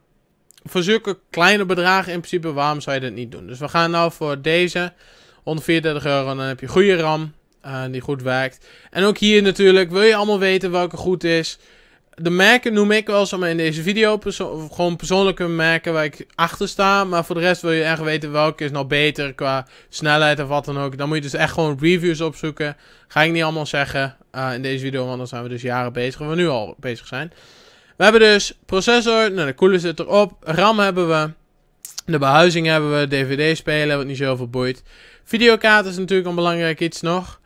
voor zulke kleine bedragen in principe, waarom zou je dat niet doen? Dus we gaan nou voor deze 134 euro. Dan heb je goede RAM die goed werkt. En ook hier natuurlijk, wil je allemaal weten welke goed is. De merken noem ik wel zomaar in deze video. gewoon persoonlijke merken waar ik achter sta. Maar voor de rest wil je echt weten welke is nou beter qua snelheid of wat dan ook. Dan moet je dus echt gewoon reviews opzoeken. Ga ik niet allemaal zeggen eh, in deze video, want dan zijn we dus jaren bezig. Waar we nu al bezig zijn. We hebben dus processor, nou de koeler zit erop. RAM hebben we. De behuizing hebben we. DVD-spelen, wat niet zoveel boeit. Videokaart is natuurlijk een belangrijk iets nog.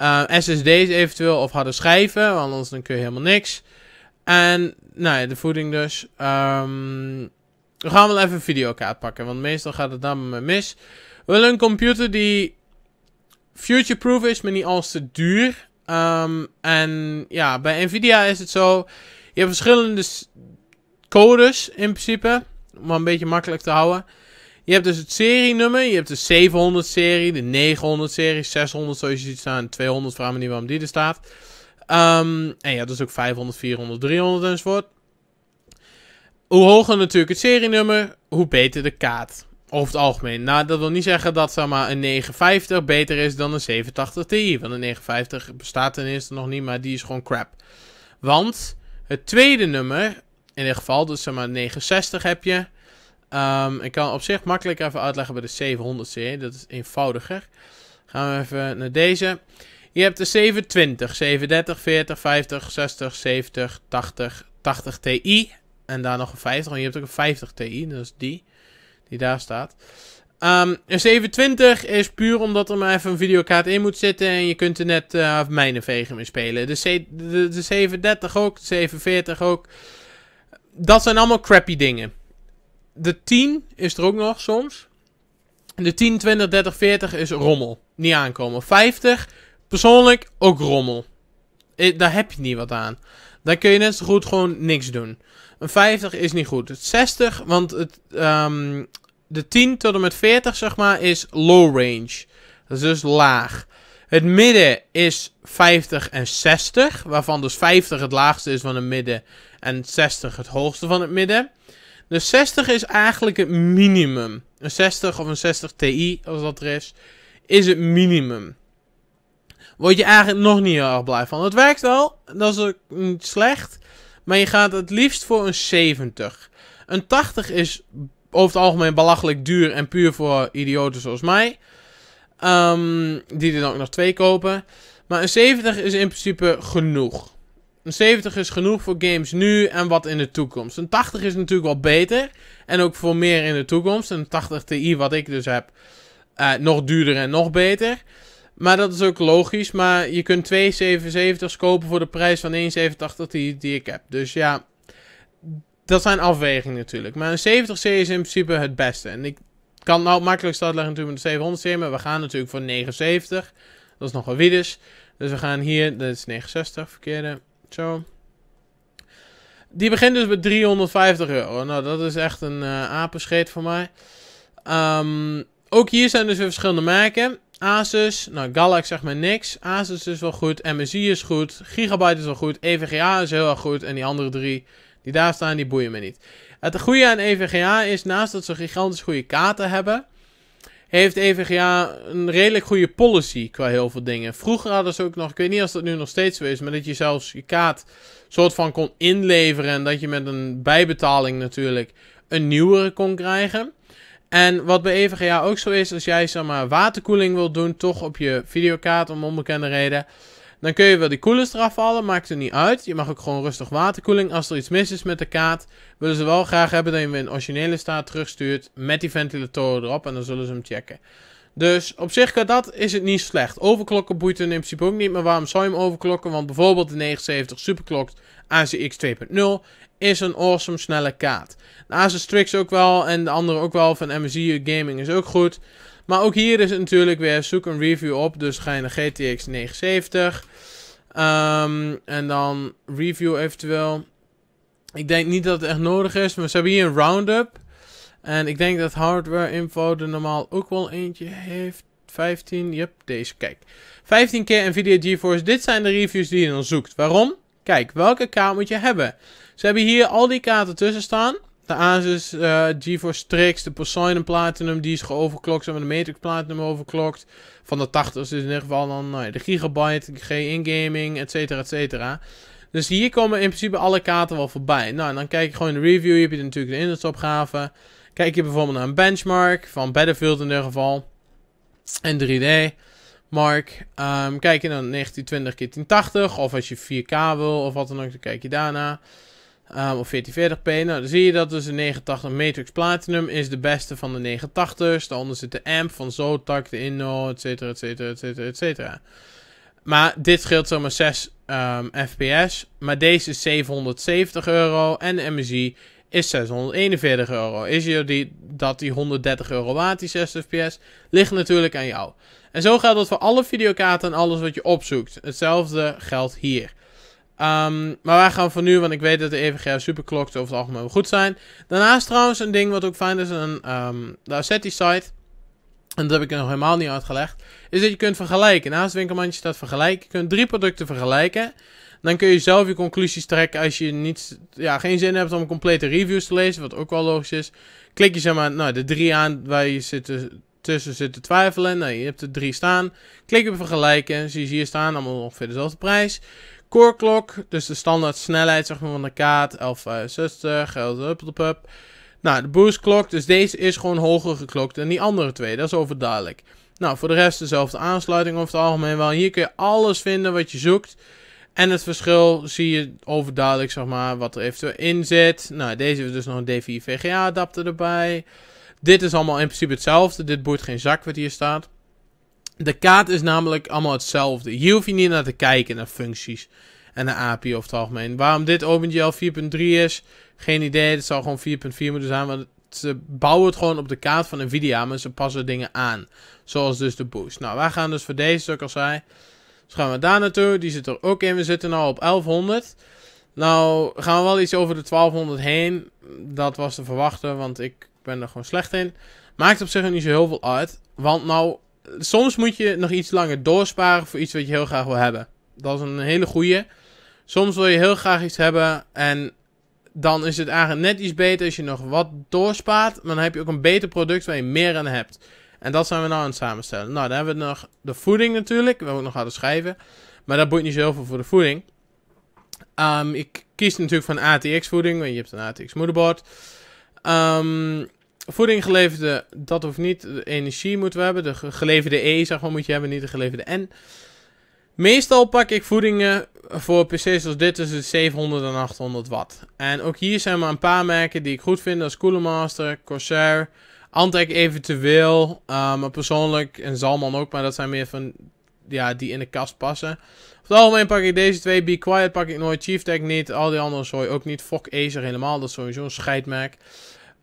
Eh, SSD's eventueel of harde schijven, want anders dan kun je helemaal niks. En, nou ja, de voeding dus. Ehm, we gaan wel even een videokaart pakken, want meestal gaat het dan mis. We willen een computer die future-proof is, maar niet al te duur. Ehm, en ja, bij Nvidia is het zo. Je hebt verschillende codes in principe. Om het een beetje makkelijk te houden. Je hebt dus het serienummer. Je hebt de 700 serie, de 900 serie, 600 zoals je ziet staan. 200, vraag me niet waarom die er staat. Ehm, en ja, dus ook 500, 400, 300 enzovoort. Hoe hoger natuurlijk het serienummer, hoe beter de kaart. Over het algemeen. Nou, dat wil niet zeggen dat zeg maar, een 950 beter is dan een 780 t Want een 950 bestaat ten eerste nog niet, maar die is gewoon crap. Want het tweede nummer, in dit geval, dus zeg maar 960 heb je. Ehm, ik kan op zich makkelijk even uitleggen bij de 700 serie. Dat is eenvoudiger. Gaan we even naar deze. Je hebt de 720, 730, 40, 50, 60, 70, 80, 80 Ti. En daar nog een 50. Want je hebt ook een 50 Ti. Dat is die. Die daar staat. Um, een 720 is puur omdat er maar even een videokaart in moet zitten. En je kunt er net uh, eh, mijnenvegen mee spelen. De, de, de 730 ook. De 740 ook. Dat zijn allemaal crappy dingen de 10 is er ook nog soms. De 10, 20, 30, 40 is rommel. Niet aankomen. 50, persoonlijk ook rommel. Eh, daar heb je niet wat aan. Dan kun je net zo goed gewoon niks doen. Een 50 is niet goed. Het 60, want het, um, de 10 tot en met 40, zeg maar, is low range. Dat is dus laag. Het midden is 50 en 60, waarvan dus 50 het laagste is van het midden en 60 het hoogste van het midden. Dus 60 is eigenlijk het minimum. Een 60 of een 60 Ti, als dat er is, is het minimum. Word je eigenlijk nog niet heel erg blij van. Het werkt wel, dat is ook niet slecht. Maar je gaat het liefst voor een 70. Een 80 is over het algemeen belachelijk duur en puur voor idioten zoals mij. Ehm, die er dan ook nog twee kopen. Maar een 70 is in principe genoeg. Een 70 is genoeg voor games nu en wat in de toekomst. Een 80 is natuurlijk wel beter. En ook voor meer in de toekomst. Een 80 Ti, wat ik dus heb, uh, nog duurder en nog beter. Maar dat is ook logisch. Maar je kunt twee 77's kopen voor de prijs van 187 Ti die ik heb. Dus ja, dat zijn afwegingen natuurlijk. Maar een 70C is in principe het beste. En ik kan nou makkelijk startleggen natuurlijk met de 700C. Maar we gaan natuurlijk voor 79. Dat is nogal wie dus. dus we gaan hier, dat is 69, verkeerde. Zo. Die begint dus met 350 euro. Nou, dat is echt een uh, apenscheet voor mij. Ehm, ook hier zijn dus weer verschillende merken. Asus, nou Galax zegt mij niks. Asus is wel goed, MSI is goed, Gigabyte is wel goed, EVGA is heel erg goed. En die andere drie die daar staan, die boeien me niet. Het goede aan EVGA is, naast dat ze gigantisch goede kaarten hebben heeft EVGA een redelijk goede policy qua heel veel dingen. Vroeger hadden ze ook nog, ik weet niet of dat nu nog steeds zo is, maar dat je zelfs je kaart soort van kon inleveren en dat je met een bijbetaling natuurlijk een nieuwere kon krijgen. En wat bij EVGA ook zo is, als jij zeg maar waterkoeling wilt doen, toch op je videokaart om onbekende reden. Dan kun je wel die koelers eraf halen, maakt het niet uit. Je mag ook gewoon rustig waterkoeling. Als er iets mis is met de kaart, willen ze wel graag hebben dat je hem in originele staat terugstuurt met die ventilatoren erop. En dan zullen ze hem checken. Dus op zich dat, is het niet slecht. Overklokken boeit in principe ook niet, maar waarom zou je hem overklokken? Want bijvoorbeeld de 79 superklokt ACX 2.0 is een awesome snelle kaart. De Asus Strix ook wel en de andere ook wel van MSI Gaming is ook goed. Maar ook hier is het natuurlijk weer zoek een review op, dus ga je naar GTX 970. Ehm, en dan review eventueel. Ik denk niet dat het echt nodig is, maar ze hebben hier een roundup. En ik denk dat hardware info er normaal ook wel eentje heeft. 15, yep, deze, kijk. 15 keer NVIDIA GeForce, dit zijn de reviews die je dan zoekt. Waarom? Kijk, welke kaart moet je hebben? Ze hebben hier al die kaarten tussen staan. De Asus uh, GeForce Strix, de Poseidon Platinum, die is geoverklokt. Ze hebben de Matrix Platinum overklokt. Van de 80 dus in ieder geval dan nou de Gigabyte, G-in Gaming, et cetera, et cetera. Dus hier komen in principe alle kaarten wel voorbij. Nou, en dan kijk je gewoon in de review. Hier heb je natuurlijk de inhoudsopgave. Kijk je bijvoorbeeld naar een benchmark van Battlefield in ieder geval. En 3D. Mark, ehm, kijk je naar 1920 x 1080 of als je 4K wil of wat dan ook, dan kijk je daarna. Ehm, of 1440p. Nou, dan zie je dat dus de 89 Matrix Platinum is de beste van de 89's. Daaronder zit de amp van Zotac, de Inno, et cetera, et cetera, et cetera, et cetera. Maar dit scheelt zomaar 6 ehm, fps. Maar deze is 770 euro en de MSI is 641 euro. Is je die, dat die 130 euro waard, die 60 fps, ligt natuurlijk aan jou. En zo geldt dat voor alle videokaarten en alles wat je opzoekt. Hetzelfde geldt hier. Ehm, maar wij gaan voor nu, want ik weet dat de EVGA superkloks over het algemeen goed zijn. Daarnaast trouwens een ding wat ook fijn is aan um, ehm, de Assetti site. En dat heb ik nog helemaal niet uitgelegd. Is dat je kunt vergelijken. Naast het winkelmandje staat vergelijken. Je kunt drie producten vergelijken. Dan kun je zelf je conclusies trekken als je niet, ja, geen zin hebt om complete reviews te lezen. Wat ook wel logisch is. Klik je zeg maar nou, de drie aan waar je zit tussen zit te twijfelen. Nou, je hebt er drie staan. Klik op vergelijken. Zie je hier staan. Allemaal ongeveer dezelfde prijs Core clock, dus de standaard snelheid zeg maar, van de kaart, 1165, eh, Nou, de boost clock, dus deze is gewoon hoger geklokt dan die andere twee, dat is overduidelijk. Nou, voor de rest dezelfde aansluiting over het algemeen wel. Hier kun je alles vinden wat je zoekt. En het verschil zie je overduidelijk, zeg maar, wat er eventueel in zit. Nou, deze heeft dus nog een DVI VGA adapter erbij. Dit is allemaal in principe hetzelfde. Dit boeit geen zak wat hier staat. De kaart is namelijk allemaal hetzelfde. Hier hoef je niet naar te kijken, naar functies en naar API of het algemeen. Waarom dit OpenGL 4.3 is, geen idee. Het zou gewoon 4.4 moeten zijn, want ze bouwen het gewoon op de kaart van Nvidia, maar ze passen dingen aan. Zoals dus de boost. Nou, wij gaan dus voor deze, zoals ik al zei. Dus gaan we daar naartoe. Die zit er ook in. We zitten nu op 1100. Nou, gaan we wel iets over de 1200 heen. Dat was te verwachten, want ik ben er gewoon slecht in. Maakt op zich niet zo heel veel uit. Want nou soms moet je nog iets langer doorsparen voor iets wat je heel graag wil hebben. Dat is een hele goeie. Soms wil je heel graag iets hebben en dan is het eigenlijk net iets beter als je nog wat doorspaart. Maar dan heb je ook een beter product waar je meer aan hebt. En dat zijn we nou aan het samenstellen. Nou, dan hebben we nog de voeding natuurlijk. We hebben ook nog hadden schrijven. Maar dat boeit niet zoveel voor de voeding. Ehm, ik kies natuurlijk van ATX voeding, want je hebt een ATX moederbord. Um, voeding geleverde, dat hoeft niet. energie moeten we hebben. De geleverde E, zeg maar, moet je hebben, niet de geleverde N. Meestal pak ik voedingen voor PC's als dit tussen 700 en 800 watt. En ook hier zijn maar een paar merken die ik goed vind. als Cooler Master, Corsair, Antec eventueel. Eh, maar persoonlijk, en Zalman ook, maar dat zijn meer van ja, die in de kast passen. Over het algemeen pak ik deze twee. Be Quiet pak ik nooit, Chief Tech niet, al die andere zooi ook niet. Fok Acer helemaal, dat is sowieso een scheidmerk.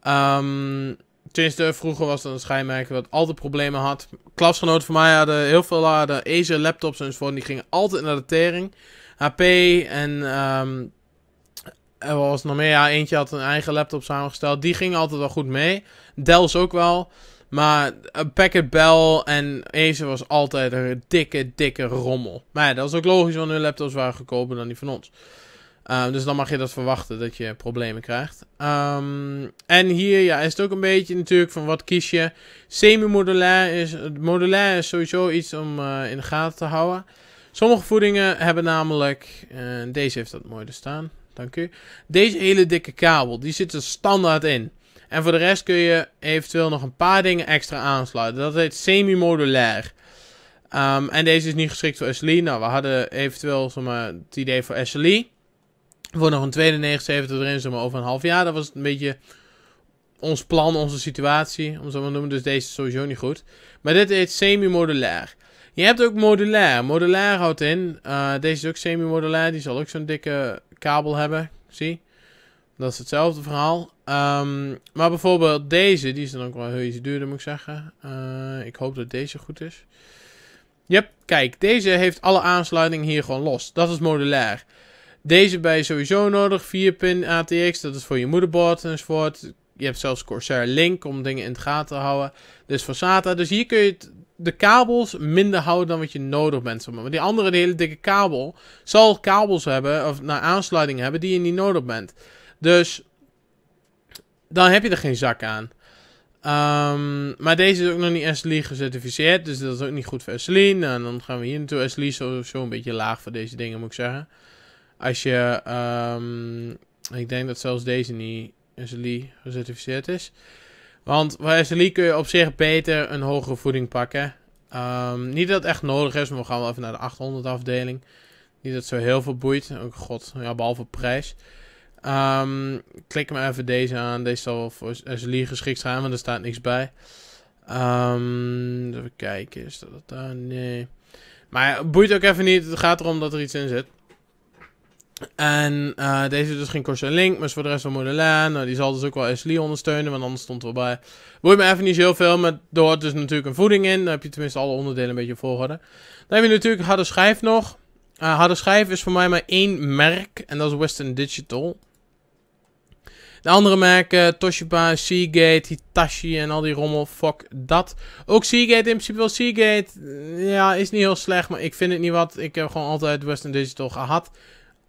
Um, de vroeger was dat een schijnmerk dat altijd problemen had. Klasgenoten van mij hadden heel veel hadden Acer laptops zo, Die gingen altijd naar de tering. HP en um, er was nog meer. Ja, eentje had een eigen laptop samengesteld. Die ging altijd wel goed mee. Dells ook wel. Maar eh, Packet Bell en Acer was altijd een dikke, dikke rommel. Maar ja, dat is ook logisch, want hun laptops waren goedkoper dan die van ons. Ehm, dus dan mag je dat verwachten dat je problemen krijgt. Ehm, en hier ja, is het ook een beetje natuurlijk van wat kies je. Semi-modulair is, modulair is sowieso iets om eh, in de gaten te houden. Sommige voedingen hebben namelijk, eh, deze heeft dat mooi te staan, dank u. Deze hele dikke kabel, die zit er standaard in. En voor de rest kun je eventueel nog een paar dingen extra aansluiten. Dat heet semi-modulair. Ehm, en deze is niet geschikt voor SLE. Nou, we hadden eventueel zomaar, het idee voor SLE. Voor nog een tweede 79 erin, zeg maar over een half jaar. Dat was een beetje ons plan, onze situatie, om zo maar te noemen. Dus deze is sowieso niet goed. Maar dit is semi-modulair. Je hebt ook modulair. Modulair houdt in, eh, deze is ook semi-modulair. Die zal ook zo'n dikke kabel hebben. Zie? Dat is hetzelfde verhaal. Ehm, maar bijvoorbeeld deze, die is dan ook wel heel iets duurder, moet ik zeggen. Eh, ik hoop dat deze goed is. Yep, kijk, deze heeft alle aansluitingen hier gewoon los. Dat is modulair. Deze ben je sowieso nodig. 4-pin ATX, dat is voor je moederbord enzovoort. Je hebt zelfs Corsair Link om dingen in het gaten te houden. Dus van SATA. Dus hier kun je de kabels minder houden dan wat je nodig bent. Maar die andere, die hele dikke kabel, zal kabels hebben, of naar aansluiting hebben, die je niet nodig bent. Dus dan heb je er geen zak aan. Ehm, maar deze is ook nog niet SLI gecertificeerd, dus dat is ook niet goed voor SLI. Nou, dan gaan we hier naartoe. SLI is sowieso een beetje laag voor deze dingen, moet ik zeggen. Als je, ehm, ik denk dat zelfs deze niet SLI gecertificeerd is. Want voor SLI kun je op zich beter een hogere voeding pakken. Ehm, niet dat het echt nodig is, maar we gaan wel even naar de 800 afdeling. Niet dat het zo heel veel boeit. Oh god, ja, behalve prijs. Ehm, klik maar even deze aan. Deze zal voor SLI geschikt zijn, want er staat niks bij. even kijken, is dat daar? Nee. Maar boeit ook even niet. Het gaat erom dat er iets in zit. En uh, deze dus geen Corsair Link, maar voor de rest wel Modelaan. Nou, die zal dus ook wel SLI ondersteunen, want anders stond het wel bij. Boeit me even niet heel veel, maar er hoort dus natuurlijk een voeding in. Dan heb je tenminste alle onderdelen een beetje volgorde. Dan heb je natuurlijk harde schijf nog. Uh, harde schijf is voor mij maar één merk, en dat is Western Digital. De andere merken, Toshiba, Seagate, Hitachi en al die rommel, fuck dat. Ook Seagate in principe wel. Seagate, ja, is niet heel slecht, maar ik vind het niet wat. Ik heb gewoon altijd Western Digital gehad.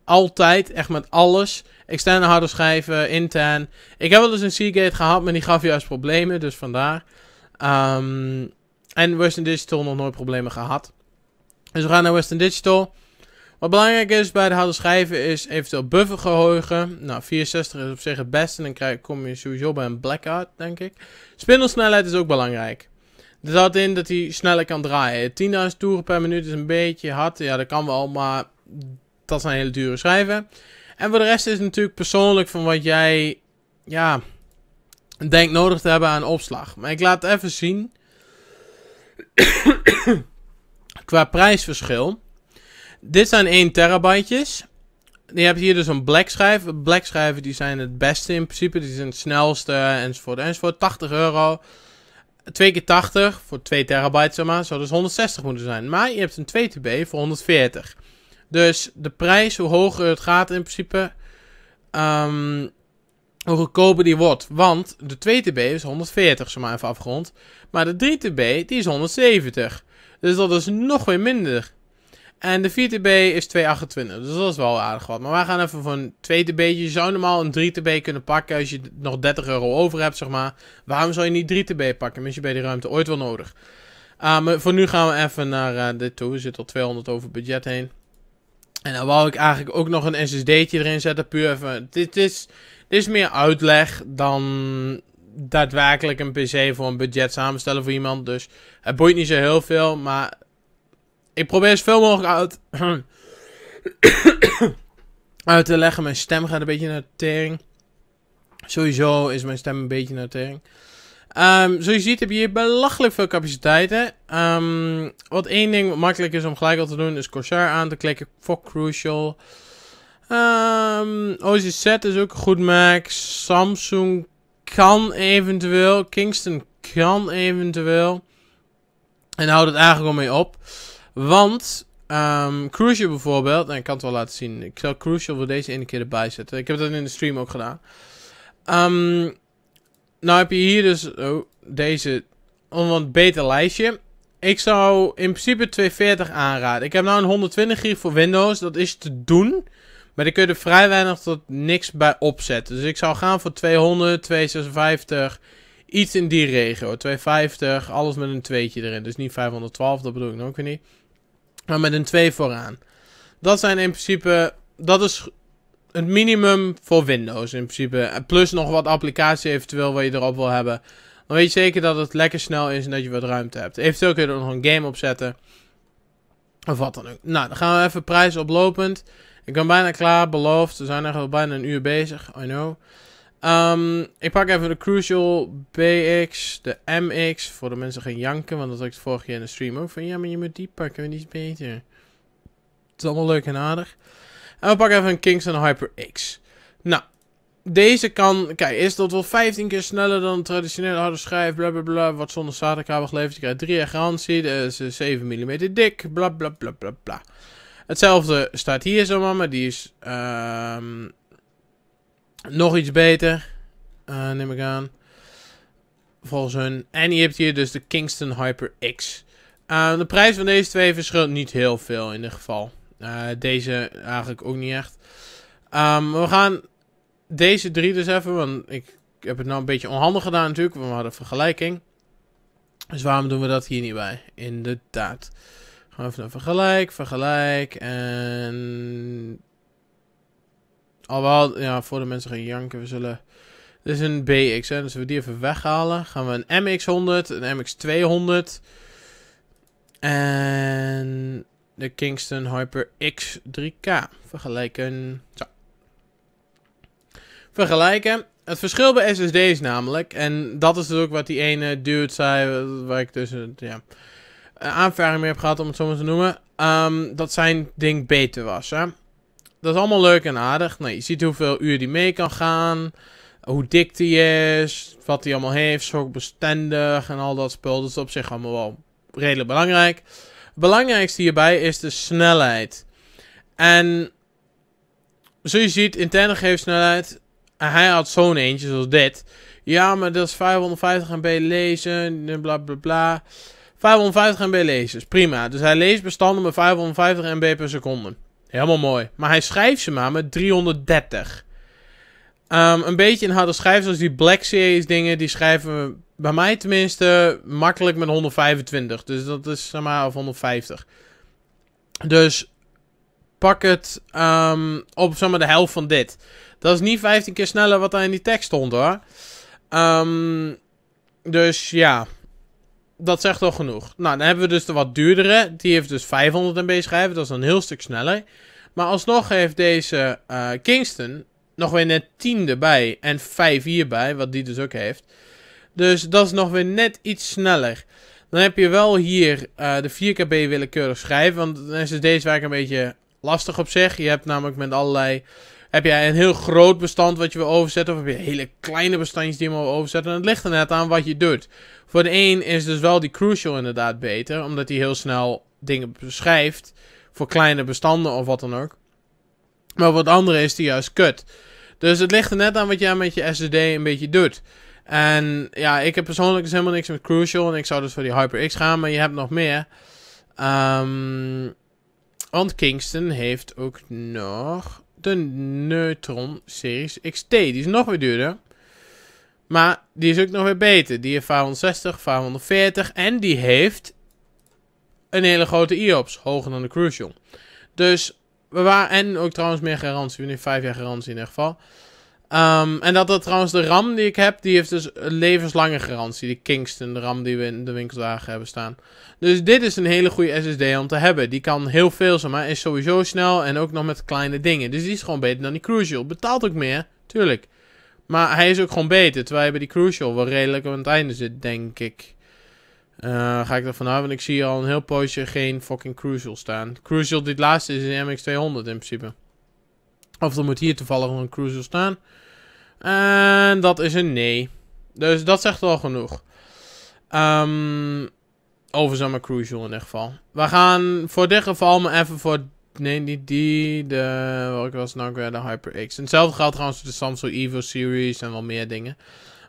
Altijd, echt met alles. Externe harde schijven, intern. Ik heb wel eens een Seagate gehad, maar die gaf juist problemen, dus vandaar. Ehm, en Western Digital nog nooit problemen gehad. Dus we gaan naar Western Digital. Wat belangrijk is bij de harde schijven is eventueel buffergeheugen. Nou, 64 is op zich het beste. Dan krijg, kom je sowieso bij een blackout, denk ik. Spindelsnelheid is ook belangrijk. Er zat in dat hij sneller kan draaien. 10.000 toeren per minuut is een beetje hard. Ja, dat kan wel, maar dat zijn hele dure schijven. En voor de rest is het natuurlijk persoonlijk van wat jij ja, denkt nodig te hebben aan opslag. Maar ik laat even zien. qua prijsverschil. Dit zijn 1 terabytejes. Je hebt hier dus een black schijf. Black schijven die zijn het beste in principe. Die zijn het snelste enzovoort enzovoort. 80 euro. 2 keer 80 voor 2 terabyte zeg maar. Zou dus 160 moeten zijn. Maar je hebt een 2TB voor 140. Dus de prijs, hoe hoger het gaat in principe, ehm, hoe goedkoper die wordt. Want de 2TB is 140, zeg maar even afgerond. Maar de 3TB, die is 170. Dus dat is nog weer minder. En de 4TB is 228, dus dat is wel aardig wat. Maar wij gaan even voor een 2TB. Je zou normaal een 3TB kunnen pakken als je nog 30 euro over hebt, zeg maar. Waarom zou je niet 3TB pakken? Misschien bij die ruimte ooit wel nodig. Ah, maar voor nu gaan we even naar eh, dit toe. We zitten al 200 over budget heen. En dan wou ik eigenlijk ook nog een SSD'tje erin zetten. Puur even. Dit is, dit is meer uitleg dan daadwerkelijk een PC voor een budget samenstellen voor iemand. Dus het boeit niet zo heel veel. Maar ik probeer zoveel mogelijk uit, uit te leggen. Mijn stem gaat een beetje naar tering. Sowieso is mijn stem een beetje naar tering. Um, zoals je ziet heb je hier belachelijk veel capaciteiten. Ehm, wat één ding makkelijk is om gelijk al te doen is Corsair aan te klikken. Voor Crucial. Um, ehm, OZZ is ook een goed merk. Samsung kan eventueel. Kingston kan eventueel. En houd het eigenlijk al mee op. Want Crucial bijvoorbeeld. En ik kan het wel laten zien. Ik zal Crucial voor deze ene keer erbij zetten. Ik heb dat in de stream ook gedaan. Um, nou heb je hier dus oh, deze een wat beter lijstje. Ik zou in principe 240 aanraden. Ik heb nou een 120 gig voor Windows. Dat is te doen. Maar daar kun je er vrij weinig tot niks bij opzetten. Dus ik zou gaan voor 200, 256. Iets in die regio. 250, alles met een tweetje erin. Dus niet 512, dat bedoel ik nog niet. Maar met een 2 vooraan. Dat zijn in principe. Dat is het minimum voor Windows in principe. Plus nog wat applicatie eventueel wat je erop wil hebben. Dan weet je zeker dat het lekker snel is en dat je wat ruimte hebt. Eventueel kun je er nog een game op zetten. Of wat dan ook. Nou, dan gaan we even prijs oplopend. Ik ben bijna klaar, beloofd. We zijn eigenlijk al bijna een uur bezig, I know. Ehm, ik pak even de Crucial BX, de MX, voor de mensen gaan janken, want dat had ik het vorige keer in de stream ook van, ja, maar je moet die pakken, want die is beter. Het is allemaal leuk en aardig. En we pakken even een Kingston HyperX. Nou, deze kan, kijk, is tot wel 15 keer sneller dan een traditionele harde schijf, bla bla bla, wat zonder SATA-kabel geleverd. Je krijgt 3 jaar garantie, dus 7 mm dik, bla bla bla bla Hetzelfde staat hier zo, maar die is ehm, nog iets beter, uh, neem ik aan. Volgens hun. En je hebt hier dus de Kingston HyperX. X. Eh, de prijs van deze twee verschilt niet heel veel in ieder geval. Eh, deze eigenlijk ook niet echt. Ehm, we gaan deze drie dus even, want ik heb het nou een beetje onhandig gedaan natuurlijk, want we hadden vergelijking. Dus waarom doen we dat hier niet bij? Inderdaad. Gaan we even naar vergelijk, vergelijk en... Alhoewel, ja, voor de mensen gaan janken, we zullen... Dit is een BX, hè, dus we die even weghalen. Gaan we een MX100, een MX200. En de Kingston Hyper X 3K. Vergelijken. Zo. Vergelijken. Het verschil bij SSD's namelijk, en dat is dus ook wat die ene dude zei, waar ik dus eh, ja, aanvaring mee heb gehad om het zo maar te noemen, um, dat zijn ding beter was. Hè? Dat is allemaal leuk en aardig. Nou, je ziet hoeveel uur die mee kan gaan, hoe dik die is, wat die allemaal heeft, zo bestendig en al dat spul. Dat is op zich allemaal wel redelijk belangrijk belangrijkste hierbij is de snelheid. En zoals je ziet, interne snelheid. Hij had zo'n eentje zoals dit. Ja, maar dat is 550 MB lezen, bla bla bla. 550 MB lezen is prima. Dus hij leest bestanden met 550 MB per seconde. Helemaal mooi. Maar hij schrijft ze maar met 330. Ehm, een beetje in harde schijf, zoals die Black Series dingen, die schrijven we, bij mij tenminste, makkelijk met 125. Dus dat is, zeg maar, of 150. Dus pak het ehm, op, zeg maar, de helft van dit. Dat is niet 15 keer sneller wat daar in die tekst stond, hoor. Ehm, dus ja, dat zegt al genoeg. Nou, dan hebben we dus de wat duurdere. Die heeft dus 500 MB schrijven. dat is een heel stuk sneller. Maar alsnog heeft deze eh, Kingston nog weer net 10 erbij. En 5 hierbij, wat die dus ook heeft. Dus dat is nog weer net iets sneller. Dan heb je wel hier eh, de 4KB willekeurig schrijven. Want dan is deze werk een beetje lastig op zich. Je hebt namelijk met allerlei... Heb jij een heel groot bestand wat je wil overzetten? Of heb je hele kleine bestandjes die je wil overzetten? En het ligt er net aan wat je doet. Voor de een is dus wel die Crucial inderdaad beter. Omdat hij heel snel dingen beschrijft. Voor kleine bestanden of wat dan ook. Maar wat andere is die juist kut. Dus het ligt er net aan wat jij met je SSD een beetje doet. En ja, ik heb persoonlijk dus helemaal niks met Crucial. En ik zou dus voor die HyperX gaan, maar je hebt nog meer. Ehm, want Kingston heeft ook nog de Neutron Series XT. Die is nog weer duurder. Maar die is ook nog weer beter. Die heeft 560, 540 en die heeft een hele grote IOPS, hoger dan de Crucial. Dus en ook trouwens meer garantie. we Nu vijf jaar garantie in ieder geval. Ehm, en dat dat trouwens de RAM die ik heb, die heeft dus een levenslange garantie. Die Kingston, de RAM die we in de winkeldagen hebben staan. Dus dit is een hele goede SSD om te hebben. Die kan heel veel, zeg maar, is sowieso snel en ook nog met kleine dingen. Dus die is gewoon beter dan die Crucial. Betaalt ook meer, tuurlijk. Maar hij is ook gewoon beter, terwijl je bij die Crucial wel redelijk aan het einde zit, denk ik. Eh, ga ik er vanuit, want ik zie al een heel poosje geen fucking Crucial staan. Crucial, dit laatste is een MX200 in principe. Of er moet hier toevallig een Crucial staan. En dat is een nee. Dus dat zegt al genoeg. Um, ehm, overzame Crucial in ieder geval. We gaan voor dit geval maar even voor... Nee, niet die. De, welke was nou weer? De HyperX. En hetzelfde geldt trouwens voor de Samsung Evo Series en wel meer dingen.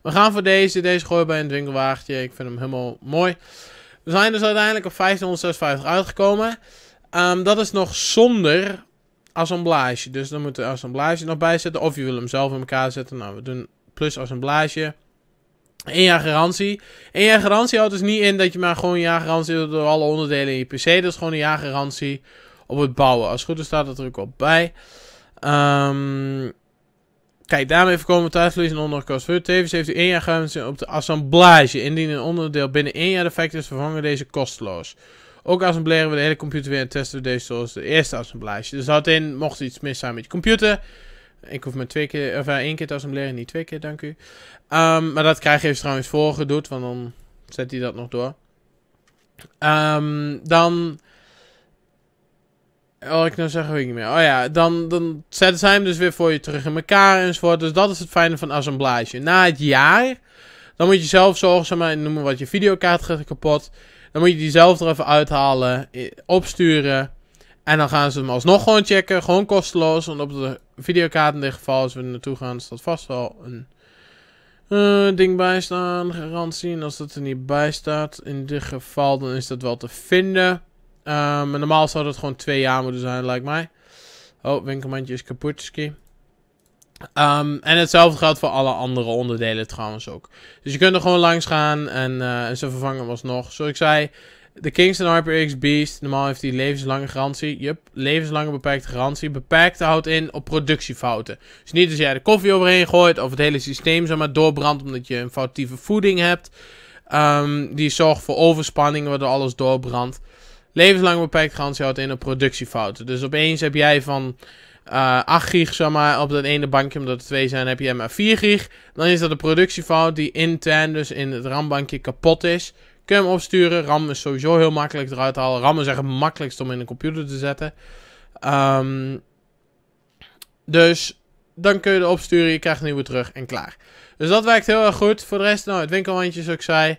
We gaan voor deze. Deze gooien bij een winkelwagentje. Ik vind hem helemaal mooi. We zijn dus uiteindelijk op 1556 uitgekomen. Ehm, dat is nog zonder assemblage. Dus dan moet de assemblage nog bijzetten. Of je wil hem zelf in elkaar zetten. Nou, we doen plus assemblage. 1 jaar garantie. 1 jaar garantie houdt dus niet in dat je maar gewoon een jaar garantie doet door alle onderdelen in je PC. Dat is gewoon een jaar garantie op het bouwen. Als het goed is staat dat er ook al bij. Um, Kijk, daarmee voorkomen tijdverlies en onderkost. Voor tevens heeft u één jaar garantie op de assemblage. Indien een onderdeel binnen één jaar defect is, vervangen we deze kosteloos. Ook assembleren we de hele computer weer en testen we deze zoals de eerste assemblage. Dus houd in, mocht iets mis zijn met je computer. Ik hoef maar twee keer, of eh, één keer te assembleren, niet twee keer, dank u. Ehm, maar dat krijg je trouwens voorgedoet, want dan zet hij dat nog door. Ehm, dan Oh, ik nou zeggen, weet ik niet meer. Oh ja, dan, dan zetten zij hem dus weer voor je terug in elkaar enzovoort. Dus dat is het fijne van assemblage. Na het jaar, dan moet je zelf zorgen, zeg maar, noem maar wat, je videokaart gaat kapot. Dan moet je die zelf er even uithalen, opsturen. En dan gaan ze hem alsnog gewoon checken, gewoon kosteloos. Want op de videokaart in dit geval, als we er naartoe gaan, staat vast wel een eh, ding bij staan. Garantie, en als dat er niet bij staat, in dit geval, dan is dat wel te vinden. Um, normaal zou dat gewoon twee jaar moeten zijn, lijkt mij. Oh, winkelmandje is kaputski. Ehm, en hetzelfde geldt voor alle andere onderdelen trouwens ook. Dus je kunt er gewoon langs gaan en eh, ze vervangen hem alsnog. Zoals ik zei, de Kingston HyperX Beast, normaal heeft hij levenslange garantie. Yup, levenslange beperkte garantie. Beperkte houdt in op productiefouten. Dus niet als jij de koffie overheen gooit of het hele systeem zomaar doorbrandt omdat je een foutieve voeding hebt. Ehm, die zorgt voor overspanning waardoor alles doorbrandt levenslang beperkt garantie houdt in een productiefout. Dus opeens heb jij van uh, eh, 8 gig zeg maar, op dat ene bankje, omdat er twee zijn, heb je maar 4 gig. Dan is dat een productiefout die intern, dus in het RAM-bankje, kapot is. Kun je hem opsturen. RAM is sowieso heel makkelijk eruit halen. RAM is echt het makkelijkst om in een computer te zetten. Um, dus dan kun je hem opsturen. je krijgt een nieuwe terug en klaar. Dus dat werkt heel erg goed. Voor de rest, nou, het winkelhandje zoals ik zei.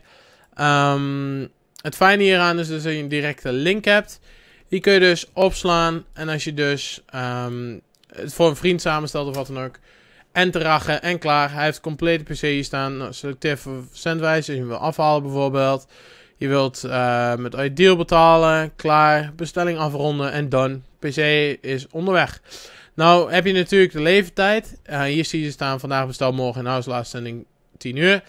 Ehm. Het fijne hieraan is dus dat je een directe link hebt. Die kun je dus opslaan. En als je dus ehm, het voor een vriend samenstelt of wat dan ook. En te rachen en klaar. Hij heeft het complete PC hier staan. Nou, selecteer voor zendwijs. Als je hem wil afhalen bijvoorbeeld. Je wilt uh, met Ideal betalen. Klaar. Bestelling afronden en done. PC is onderweg. Nou heb je natuurlijk de levertijd. Eh, hier zie je staan vandaag bestel morgen in huis 10 uur.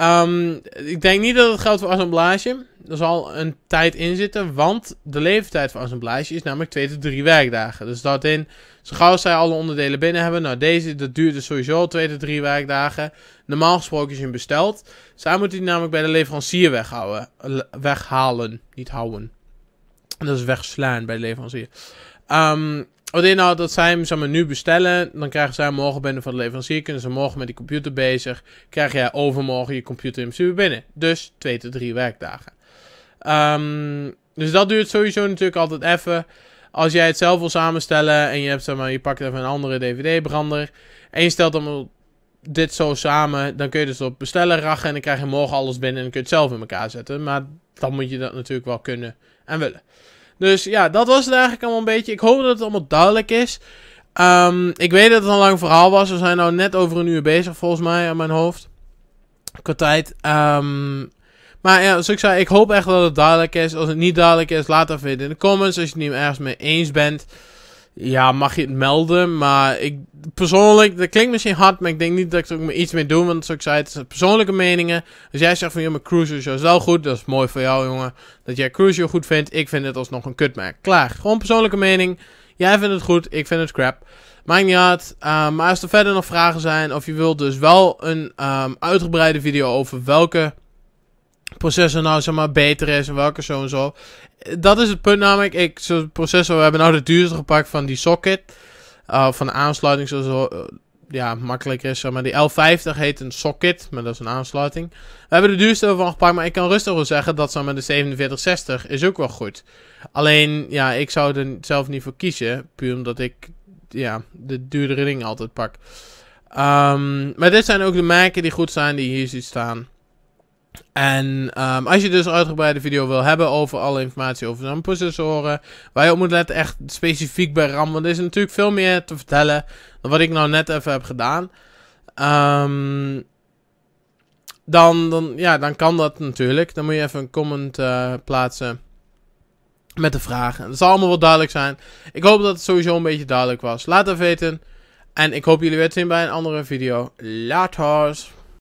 Um, ik denk niet dat het geldt voor assemblage. Er zal een tijd in zitten, want de leeftijd van assemblage is namelijk 2 tot 3 werkdagen. Dus dat in, zo gauw zij alle onderdelen binnen hebben, nou deze, dat duurt dus sowieso 2 tot 3 werkdagen. Normaal gesproken is je besteld. Zij moeten die namelijk bij de leverancier weghouden, weghalen, niet houden. dat is wegslaan bij de leverancier. Um, wat oh, nou dat zij hem nu bestellen, dan krijgen zij morgen binnen van de leverancier. Kunnen ze morgen met die computer bezig. Krijg jij overmorgen je computer in principe binnen. Dus twee tot drie werkdagen. Ehm, dus dat duurt sowieso natuurlijk altijd even. Als jij het zelf wil samenstellen en je, hebt, zeg maar, je pakt even een andere DVD-brander. En je stelt dan dit zo samen. Dan kun je dus op bestellen rachen en dan krijg je morgen alles binnen. En kun je het zelf in elkaar zetten. Maar dan moet je dat natuurlijk wel kunnen en willen. Dus ja, dat was het eigenlijk allemaal een beetje. Ik hoop dat het allemaal duidelijk is. Ehm, ik weet dat het een lang verhaal was. We zijn nou net over een uur bezig, volgens mij, aan mijn hoofd. Qua tijd. Ehm, maar ja, zoals ik zei, ik hoop echt dat het duidelijk is. Als het niet duidelijk is, laat dat weten in de comments. Als je het niet ergens mee eens bent. Ja, mag je het melden, maar ik persoonlijk, dat klinkt misschien hard, maar ik denk niet dat ik er iets mee doe, want zoals ik zei, het zijn persoonlijke meningen. Dus jij zegt van, joh, mijn Cruiser is wel goed, dat is mooi voor jou, jongen, dat jij Cruiser goed vindt. Ik vind het alsnog een kutmerk. Klaar, gewoon persoonlijke mening. Jij vindt het goed, ik vind het crap. Maakt niet uit. Eh, maar als er verder nog vragen zijn, of je wilt dus wel een ehm, uitgebreide video over welke processor nou zo maar beter is en welke zo en zo. Dat is het punt namelijk. Ik, zo processor, we hebben nou de duurste gepakt van die socket. Eh, van de aansluiting zoals uh, ja, makkelijker is. maar die L50 heet een socket, maar dat is een aansluiting. We hebben de duurste van gepakt, maar ik kan rustig wel zeggen dat zo met de 4760 is ook wel goed. Alleen, ja, ik zou er zelf niet voor kiezen. Puur omdat ik ja, de duurdere dingen altijd pak. Ehm, maar dit zijn ook de merken die goed zijn die hier ziet staan. En ehm, als je dus uitgebreide video wil hebben over alle informatie over zo'n processoren, waar je op moet letten, echt specifiek bij RAM, want er is natuurlijk veel meer te vertellen dan wat ik nou net even heb gedaan. Ehm, dan, dan, ja, dan kan dat natuurlijk. Dan moet je even een comment eh, plaatsen met de vragen. Dat zal allemaal wel duidelijk zijn. Ik hoop dat het sowieso een beetje duidelijk was. Laat even weten. En ik hoop jullie weer te zien bij een andere video. Later.